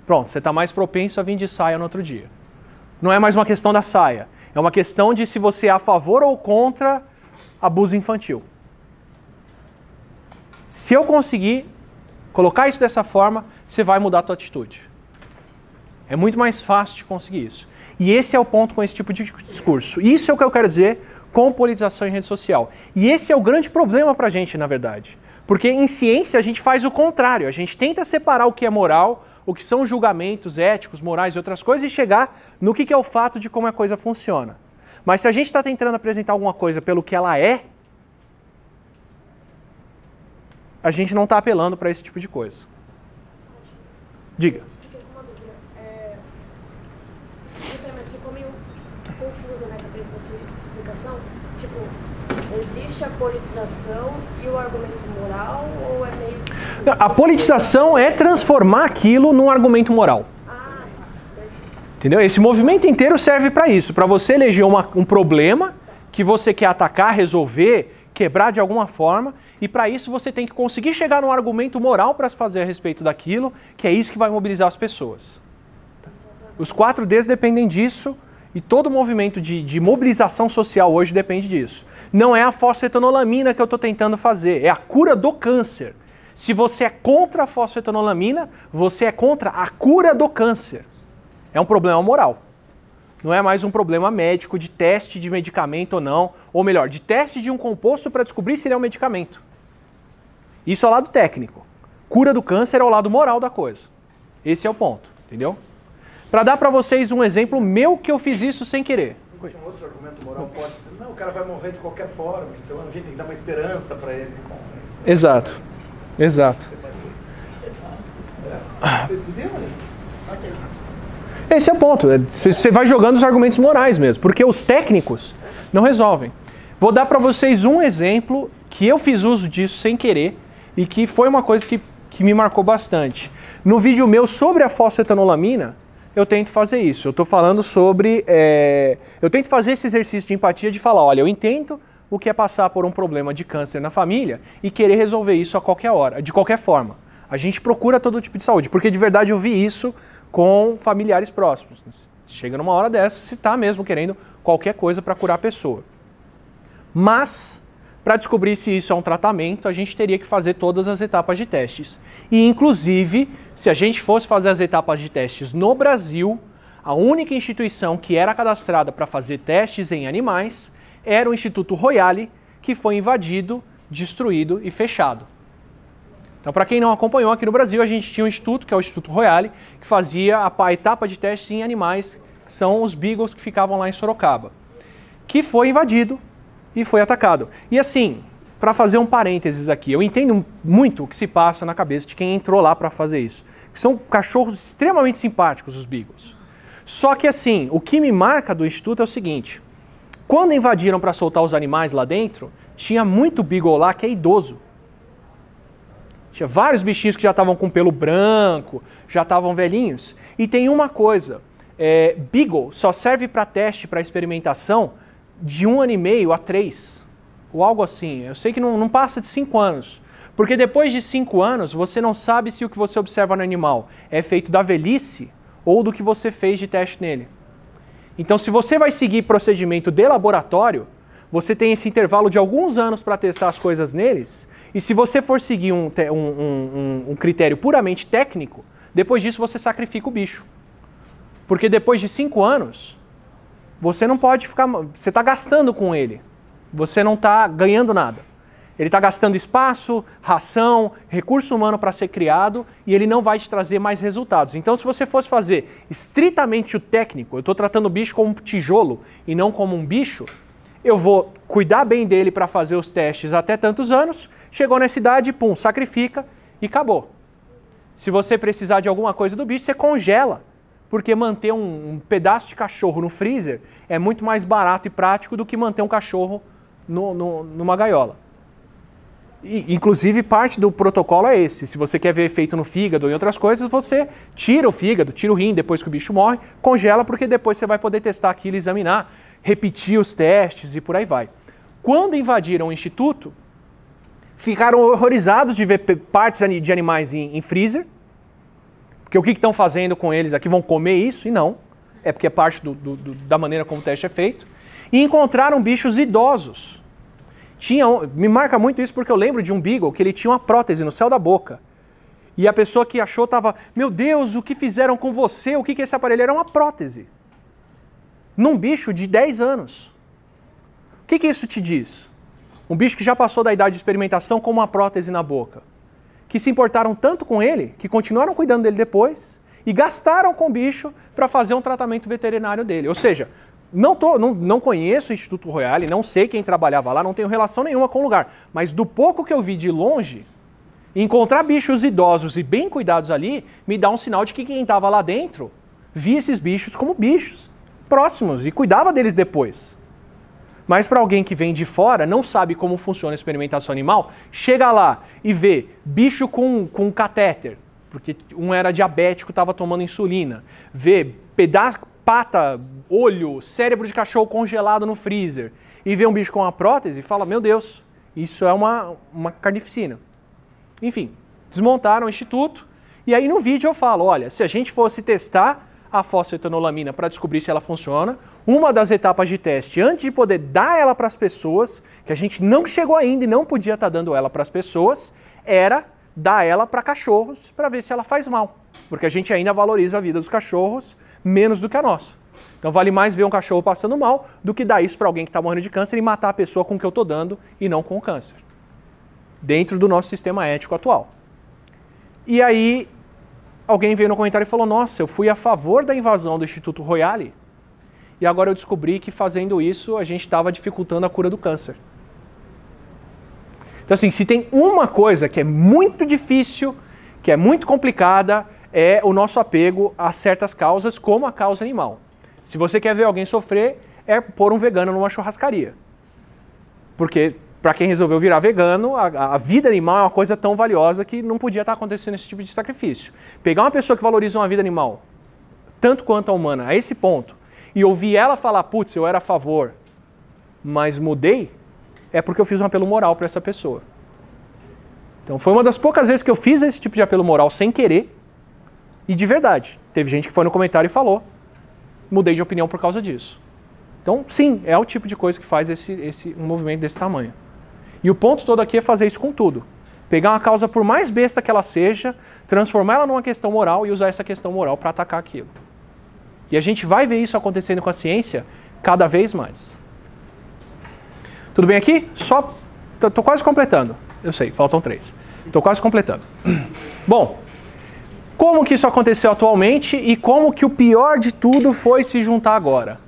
S1: Pronto, você está mais propenso a vir de saia no outro dia não é mais uma questão da saia. É uma questão de se você é a favor ou contra abuso infantil. Se eu conseguir colocar isso dessa forma, você vai mudar a sua atitude. É muito mais fácil de conseguir isso. E esse é o ponto com esse tipo de discurso. Isso é o que eu quero dizer com politização em rede social. E esse é o grande problema para a gente, na verdade. Porque em ciência a gente faz o contrário, a gente tenta separar o que é moral o que são julgamentos éticos, morais e outras coisas, e chegar no que, que é o fato de como a coisa funciona. Mas se a gente está tentando apresentar alguma coisa pelo que ela é, a gente não está apelando para esse tipo de coisa. Diga. Tipo, existe a politização e o argumento moral ou é meio que a politização é transformar aquilo num argumento moral. Entendeu? Esse movimento inteiro serve para isso, para você eleger uma, um problema que você quer atacar, resolver, quebrar de alguma forma, e para isso você tem que conseguir chegar num argumento moral para se fazer a respeito daquilo, que é isso que vai mobilizar as pessoas. Os quatro Ds dependem disso, e todo movimento de, de, mobilização social hoje depende disso. Não é a fosfetanolamina que eu estou tentando fazer, é a cura do câncer. Se você é contra a fosfetanolamina, você é contra a cura do câncer. É um problema moral. Não é mais um problema médico de teste de medicamento ou não, ou melhor, de teste de um composto para descobrir se ele é um medicamento. Isso é o lado técnico. Cura do câncer é o lado moral da coisa. Esse é o ponto, entendeu? Para dar para vocês um exemplo meu que eu fiz isso sem querer. Não um outro argumento moral forte. Não, o cara vai morrer de qualquer forma, então a gente tem que dar uma esperança para ele. Exato. Exato. Esse é o ponto. É, você vai jogando os argumentos morais mesmo, porque os técnicos não resolvem. Vou dar para vocês um exemplo que eu fiz uso disso sem querer e que foi uma coisa que, que me marcou bastante. No vídeo meu sobre a fosfetanolamina, eu tento fazer isso. Eu estou falando sobre. É, eu tento fazer esse exercício de empatia de falar: olha, eu entendo o que é passar por um problema de câncer na família e querer resolver isso a qualquer hora, de qualquer forma. A gente procura todo tipo de saúde, porque de verdade eu vi isso com familiares próximos. Chega numa hora dessa, se está mesmo querendo qualquer coisa para curar a pessoa. Mas, para descobrir se isso é um tratamento, a gente teria que fazer todas as etapas de testes. E, inclusive, se a gente fosse fazer as etapas de testes no Brasil, a única instituição que era cadastrada para fazer testes em animais era o Instituto Royale, que foi invadido, destruído e fechado. Então, para quem não acompanhou, aqui no Brasil a gente tinha um instituto, que é o Instituto Royale, que fazia a etapa de testes em animais, que são os beagles que ficavam lá em Sorocaba, que foi invadido e foi atacado. E assim, para fazer um parênteses aqui, eu entendo muito o que se passa na cabeça de quem entrou lá para fazer isso. São cachorros extremamente simpáticos, os beagles. Só que assim, o que me marca do instituto é o seguinte: quando invadiram para soltar os animais lá dentro, tinha muito bigolá que é idoso. Tinha vários bichinhos que já estavam com pelo branco, já estavam velhinhos. E tem uma coisa: é, Beagle só serve para teste, para experimentação, de um ano e meio a três, ou algo assim. Eu sei que não, não passa de cinco anos. Porque depois de cinco anos, você não sabe se o que você observa no animal é feito da velhice ou do que você fez de teste nele. Então, se você vai seguir procedimento de laboratório, você tem esse intervalo de alguns anos para testar as coisas neles, e se você for seguir um, um, um, um, critério puramente técnico, depois disso você sacrifica o bicho. Porque depois de cinco anos, você não pode ficar. Você está gastando com ele. Você não está ganhando nada. Ele está gastando espaço, ração, recurso humano para ser criado e ele não vai te trazer mais resultados. Então, se você fosse fazer estritamente o técnico, eu estou tratando o bicho como um tijolo e não como um bicho, eu vou cuidar bem dele para fazer os testes até tantos anos, chegou nessa idade, pum, sacrifica e acabou. Se você precisar de alguma coisa do bicho, você congela, porque manter um, um pedaço de cachorro no freezer é muito mais barato e prático do que manter um cachorro no, no, numa gaiola inclusive, parte do protocolo é esse. Se você quer ver efeito no fígado e outras coisas, você tira o fígado, tira o rim depois que o bicho morre, congela, porque depois você vai poder testar aquilo, examinar, repetir os testes e por aí vai. Quando invadiram o instituto, ficaram horrorizados de ver partes de animais em, em freezer. Porque o que estão fazendo com eles aqui? Vão comer isso? E não. É porque é parte do, do, do, da maneira como o teste é feito. E encontraram bichos idosos tinha um, me marca muito isso porque eu lembro de um Beagle que ele tinha uma prótese no céu da boca. E a pessoa que achou estava, meu Deus, o que fizeram com você? O que, que é esse aparelho era? Uma prótese. Num bicho de 10 anos. O que, que isso te diz? Um bicho que já passou da idade de experimentação com uma prótese na boca. Que se importaram tanto com ele, que continuaram cuidando dele depois e gastaram com o bicho para fazer um tratamento veterinário dele. Ou seja, não, tô, não, não conheço o Instituto Royale, não sei quem trabalhava lá, não tenho relação nenhuma com o lugar. Mas do pouco que eu vi de longe, encontrar bichos idosos e bem cuidados ali me dá um sinal de que quem estava lá dentro via esses bichos como bichos próximos e cuidava deles depois. Mas para alguém que vem de fora, não sabe como funciona a experimentação animal, chega lá e vê bicho com, com catéter, porque um era diabético, estava tomando insulina, vê pedaço, pata olho, cérebro de cachorro congelado no freezer e vê um bicho com uma prótese e fala: Meu Deus, isso é uma, uma carnificina. Enfim, desmontaram o instituto. E aí no vídeo eu falo: Olha, se a gente fosse testar a fosfetanolamina para descobrir se ela funciona, uma das etapas de teste, antes de poder dar ela para as pessoas, que a gente não chegou ainda e não podia estar tá dando ela para as pessoas, era dar ela para cachorros para ver se ela faz mal. Porque a gente ainda valoriza a vida dos cachorros menos do que a nossa. Então vale mais ver um cachorro passando mal do que dar isso para alguém que está morrendo de câncer e matar a pessoa com o que eu estou dando e não com o câncer. Dentro do nosso sistema ético atual. E aí alguém veio no comentário e falou: Nossa, eu fui a favor da invasão do Instituto Royale e agora eu descobri que fazendo isso a gente estava dificultando a cura do câncer. Então, assim, se tem uma coisa que é muito difícil, que é muito complicada, é o nosso apego a certas causas, como a causa animal. Se você quer ver alguém sofrer, é pôr um vegano numa churrascaria. Porque para quem resolveu virar vegano, a, a, vida animal é uma coisa tão valiosa que não podia estar acontecendo esse tipo de sacrifício. Pegar uma pessoa que valoriza uma vida animal, tanto quanto a humana, a esse ponto, e ouvir ela falar, putz, eu era a favor, mas mudei, é porque eu fiz um apelo moral para essa pessoa. Então foi uma das poucas vezes que eu fiz esse tipo de apelo moral sem querer, e de verdade. Teve gente que foi no comentário e falou, mudei de opinião por causa disso. Então, sim, é o tipo de coisa que faz esse, esse, um movimento desse tamanho. E o ponto todo aqui é fazer isso com tudo. Pegar uma causa, por mais besta que ela seja, transformar ela numa questão moral e usar essa questão moral para atacar aquilo. E a gente vai ver isso acontecendo com a ciência cada vez mais. Tudo bem aqui? Só. Estou quase completando. Eu sei, faltam três. Estou quase completando. Bom, como que isso aconteceu atualmente e como que o pior de tudo foi se juntar agora?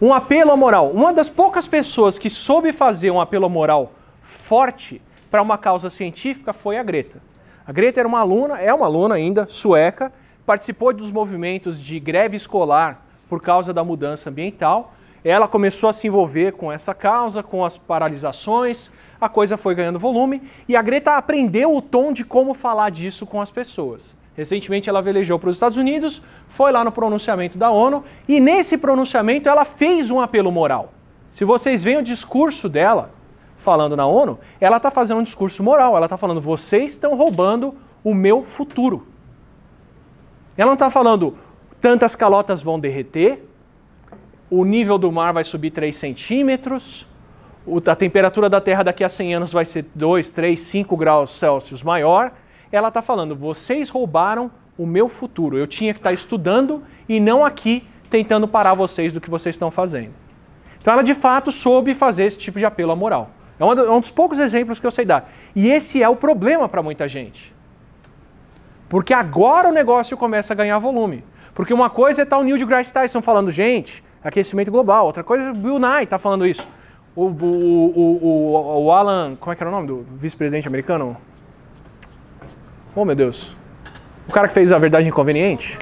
S1: Um apelo à moral. Uma das poucas pessoas que soube fazer um apelo moral forte para uma causa científica foi a Greta. A Greta era uma aluna, é uma aluna ainda, sueca, participou dos movimentos de greve escolar por causa da mudança ambiental. Ela começou a se envolver com essa causa, com as paralisações, a coisa foi ganhando volume e a Greta aprendeu o tom de como falar disso com as pessoas. Recentemente ela velejou para os Estados Unidos, foi lá no pronunciamento da ONU e nesse pronunciamento ela fez um apelo moral. Se vocês veem o discurso dela falando na ONU, ela está fazendo um discurso moral. Ela está falando: vocês estão roubando o meu futuro. Ela não está falando tantas calotas vão derreter, o nível do mar vai subir 3 centímetros, a temperatura da Terra daqui a 100 anos vai ser 2, 3, 5 graus Celsius maior ela está falando: vocês roubaram o meu futuro. Eu tinha que estar tá estudando e não aqui tentando parar vocês do que vocês estão fazendo. Então ela de fato soube fazer esse tipo de apelo à moral. É, é um dos poucos exemplos que eu sei dar. E esse é o problema para muita gente. Porque agora o negócio começa a ganhar volume. Porque uma coisa é tal tá Neil deGrasse Tyson falando, gente, aquecimento global. Outra coisa é o Bill Nye tá falando isso. O, o, o, o, Alan, como é que era o nome do vice-presidente americano? Oh, meu Deus. O cara que fez a verdade inconveniente?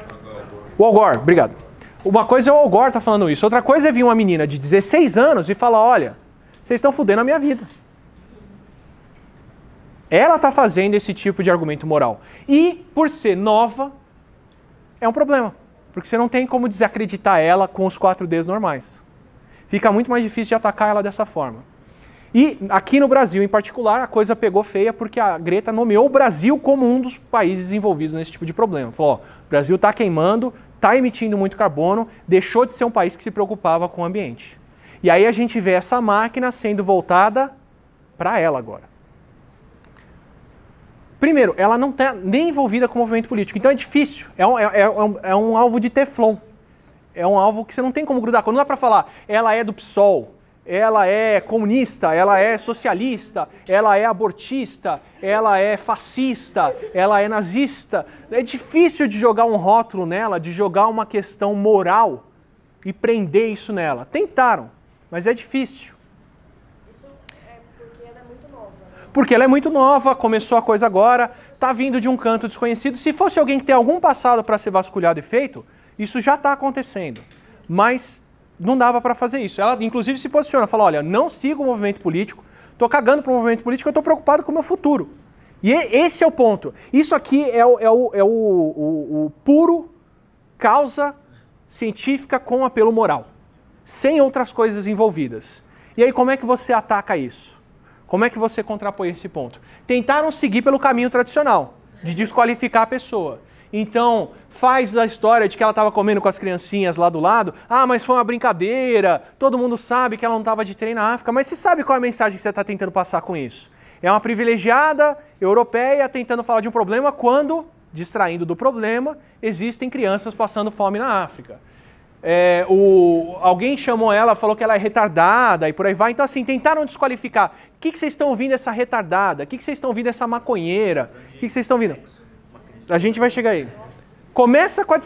S1: O Algor, obrigado. Uma coisa é o Algor tá falando isso, outra coisa é vir uma menina de 16 anos e falar: olha, vocês estão fudendo a minha vida. Ela tá fazendo esse tipo de argumento moral. E, por ser nova, é um problema. Porque você não tem como desacreditar ela com os quatro Ds normais. Fica muito mais difícil de atacar ela dessa forma. E aqui no Brasil, em particular, a coisa pegou feia porque a Greta nomeou o Brasil como um dos países envolvidos nesse tipo de problema. Falou: ó, o Brasil está queimando, está emitindo muito carbono, deixou de ser um país que se preocupava com o ambiente. E aí a gente vê essa máquina sendo voltada para ela agora. Primeiro, ela não está nem envolvida com o movimento político, então é difícil, é um, é, é, um, é um alvo de teflon. É um alvo que você não tem como grudar. Quando dá para falar, ela é do PSOL, ela é comunista, ela é socialista, ela é abortista, ela é fascista, ela é nazista. É difícil de jogar um rótulo nela, de jogar uma questão moral e prender isso nela. Tentaram, mas é difícil. Isso é porque ela é muito nova. Né? Porque ela é muito nova, começou a coisa agora, está vindo de um canto desconhecido. Se fosse alguém que tem algum passado para ser vasculhado e feito, isso já está acontecendo. Mas não dava para fazer isso. Ela, inclusive, se posiciona, fala, olha, não sigo o movimento político, estou cagando para o movimento político, eu estou preocupado com o meu futuro. E é, esse é o ponto. Isso aqui é o, é o, é o, o, o puro causa científica com apelo moral, sem outras coisas envolvidas. E aí, como é que você ataca isso? Como é que você contrapõe esse ponto? Tentaram seguir pelo caminho tradicional, de desqualificar a pessoa. Então, faz a história de que ela estava comendo com as criancinhas lá do lado. Ah, mas foi uma brincadeira. Todo mundo sabe que ela não estava de trem na África. Mas você sabe qual é a mensagem que você está tentando passar com isso? É uma privilegiada europeia tentando falar de um problema quando, distraindo do problema, existem crianças passando fome na África. É, o, alguém chamou ela, falou que ela é retardada e por aí vai. Então, assim, tentaram desqualificar. O que, que vocês estão ouvindo essa retardada? O que, que vocês estão ouvindo essa maconheira? O que, que vocês estão ouvindo? A gente vai chegar aí. Começa com a,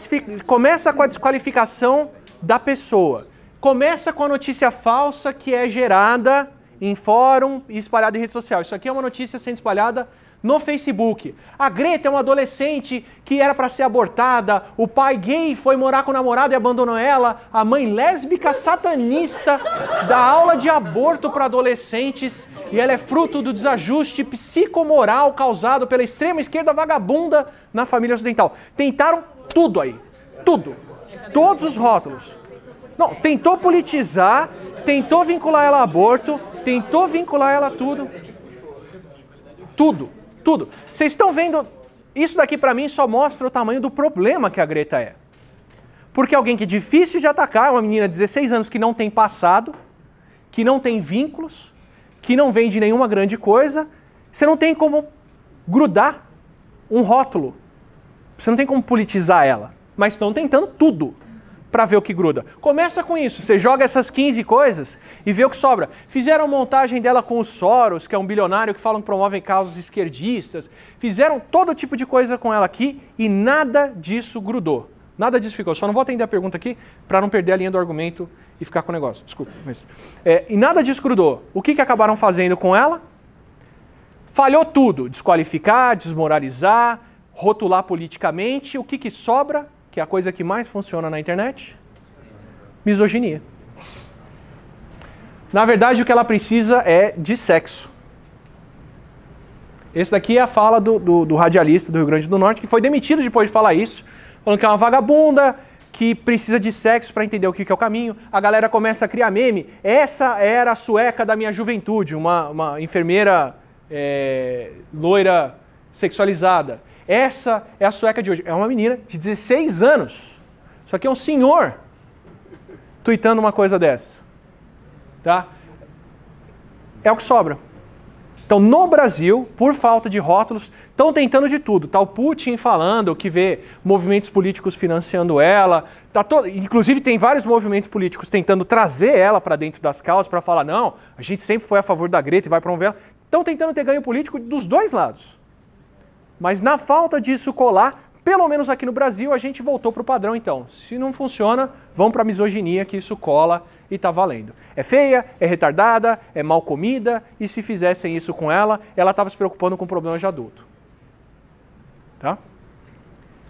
S1: começa com a desqualificação da pessoa. Começa com a notícia falsa que é gerada em fórum e espalhada em rede social. Isso aqui é uma notícia sendo espalhada no Facebook. A Greta é uma adolescente que era para ser abortada, o pai gay foi morar com o namorado e abandonou ela, a mãe lésbica satanista dá aula de aborto para adolescentes e ela é fruto do desajuste psicomoral causado pela extrema esquerda vagabunda na família ocidental. Tentaram tudo aí, tudo, todos os rótulos. Não, tentou politizar, tentou vincular ela a aborto, tentou vincular ela a tudo. Tudo, tudo. Vocês estão vendo? Isso daqui para mim só mostra o tamanho do problema que a Greta é. Porque alguém que é difícil de atacar, uma menina de 16 anos que não tem passado, que não tem vínculos, que não vende nenhuma grande coisa, você não tem como grudar um rótulo. Você não tem como politizar ela. Mas estão tentando tudo para ver o que gruda. Começa com isso. Você joga essas 15 coisas e vê o que sobra. Fizeram montagem dela com o Soros, que é um bilionário que falam que promovem causas esquerdistas. Fizeram todo tipo de coisa com ela aqui e nada disso grudou. Nada disso ficou. Só não vou atender a pergunta aqui para não perder a linha do argumento e ficar com o negócio. Desculpa, mas. É, e nada disso grudou. O que, que acabaram fazendo com ela? Falhou tudo: desqualificar, desmoralizar, rotular politicamente. O que, que sobra? Que é a coisa que mais funciona na internet? Misoginia. Na verdade, o que ela precisa é de sexo. Esse daqui é a fala do, do, do, radialista do Rio Grande do Norte, que foi demitido depois de falar isso, falando que é uma vagabunda, que precisa de sexo para entender o que é o caminho. A galera começa a criar meme. Essa era a sueca da minha juventude, uma, uma enfermeira é, loira sexualizada. Essa é a sueca de hoje. É uma menina de 16 anos. Só que é um senhor tweetando uma coisa dessa. Tá? É o que sobra. Então, no Brasil, por falta de rótulos, estão tentando de tudo. Está o Putin falando que vê movimentos políticos financiando ela. Tá to... Inclusive, tem vários movimentos políticos tentando trazer ela para dentro das causas para falar: não, a gente sempre foi a favor da Greta e vai promover ela. Estão tentando ter ganho político dos dois lados. Mas na falta disso colar, pelo menos aqui no Brasil a gente voltou para o padrão então. Se não funciona, vão para a misoginia que isso cola e tá valendo. É feia, é retardada, é mal comida e se fizessem isso com ela, ela estava se preocupando com problemas de adulto. Tá?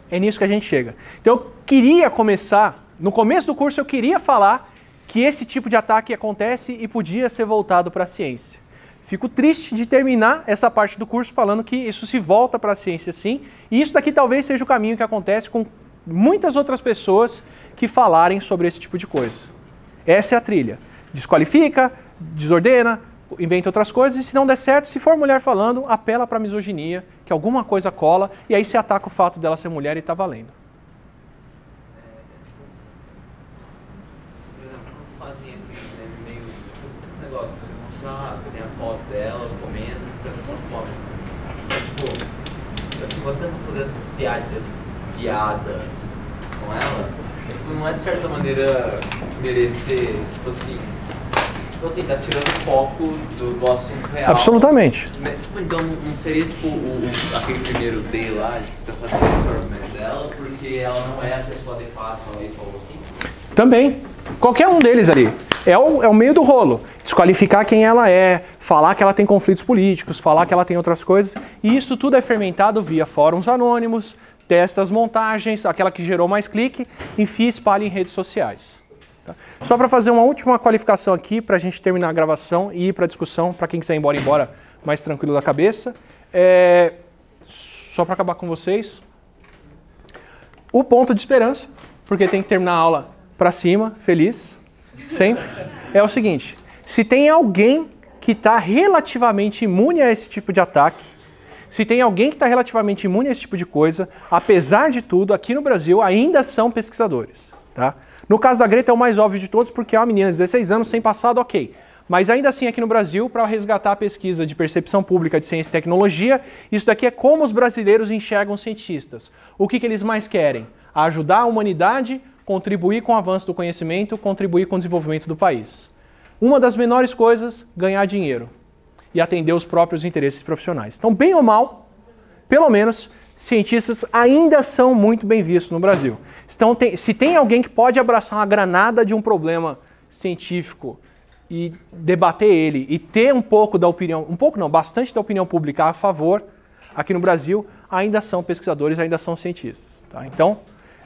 S1: É nisso que a gente chega. Então eu queria começar, no começo do curso eu queria falar que esse tipo de ataque acontece e podia ser voltado para a ciência. Fico triste de terminar essa parte do curso falando que isso se volta para a ciência sim, e isso daqui talvez seja o caminho que acontece com muitas outras pessoas que falarem sobre esse tipo de coisa. Essa é a trilha. Desqualifica, desordena, inventa outras coisas, e se não der certo, se for mulher falando, apela para a misoginia, que alguma coisa cola, e aí se ataca o fato dela ser mulher e está valendo. piadas guiadas com ela, não é de certa maneira merecer, tipo assim, tipo assim, tá tirando o foco do, do assunto real. Absolutamente. Né, tipo, então não seria tipo o, aquele primeiro D lá, que tá fazendo o sorvete dela, porque ela não é a pessoa adequada, ela falou assim. Também. Qualquer um deles ali. É o, é o meio do rolo desqualificar quem ela é, falar que ela tem conflitos políticos, falar que ela tem outras coisas. E isso tudo é fermentado via fóruns anônimos, testas, montagens, aquela que gerou mais clique, enfia e espalha em redes sociais. Tá? Só para fazer uma última qualificação aqui, para a gente terminar a gravação e ir para a discussão, para quem quiser ir embora, embora mais tranquilo da cabeça. É... Só para acabar com vocês, o ponto de esperança, porque tem que terminar a aula para cima, feliz, sempre, é o seguinte se tem alguém que está relativamente imune a esse tipo de ataque, se tem alguém que está relativamente imune a esse tipo de coisa, apesar de tudo, aqui no Brasil ainda são pesquisadores. Tá? No caso da Greta é o mais óbvio de todos, porque é uma menina de 16 anos sem passado, ok. Mas ainda assim, aqui no Brasil, para resgatar a pesquisa de percepção pública de ciência e tecnologia, isso daqui é como os brasileiros enxergam cientistas. O que, que eles mais querem? Ajudar a humanidade, contribuir com o avanço do conhecimento, contribuir com o desenvolvimento do país. Uma das menores coisas, ganhar dinheiro e atender os próprios interesses profissionais. Então, bem ou mal, pelo menos, cientistas ainda são muito bem vistos no Brasil. Então, tem, se tem alguém que pode abraçar uma granada de um problema científico e debater ele e ter um pouco da opinião, um pouco não, bastante da opinião pública a favor, aqui no Brasil, ainda são pesquisadores, ainda são cientistas. Tá? Então,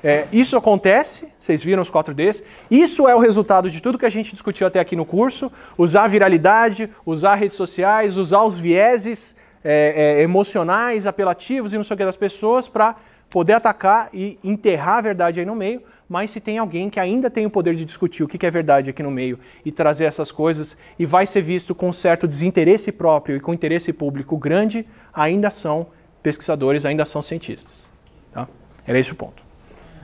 S1: é, isso acontece, vocês viram os 4Ds. Isso é o resultado de tudo que a gente discutiu até aqui no curso: usar viralidade, usar redes sociais, usar os vieses é, é, emocionais, apelativos e não sei o que das pessoas para poder atacar e enterrar a verdade aí no meio. Mas se tem alguém que ainda tem o poder de discutir o que é verdade aqui no meio e trazer essas coisas e vai ser visto com certo desinteresse próprio e com interesse público grande, ainda são pesquisadores, ainda são cientistas. Tá? Era esse o ponto.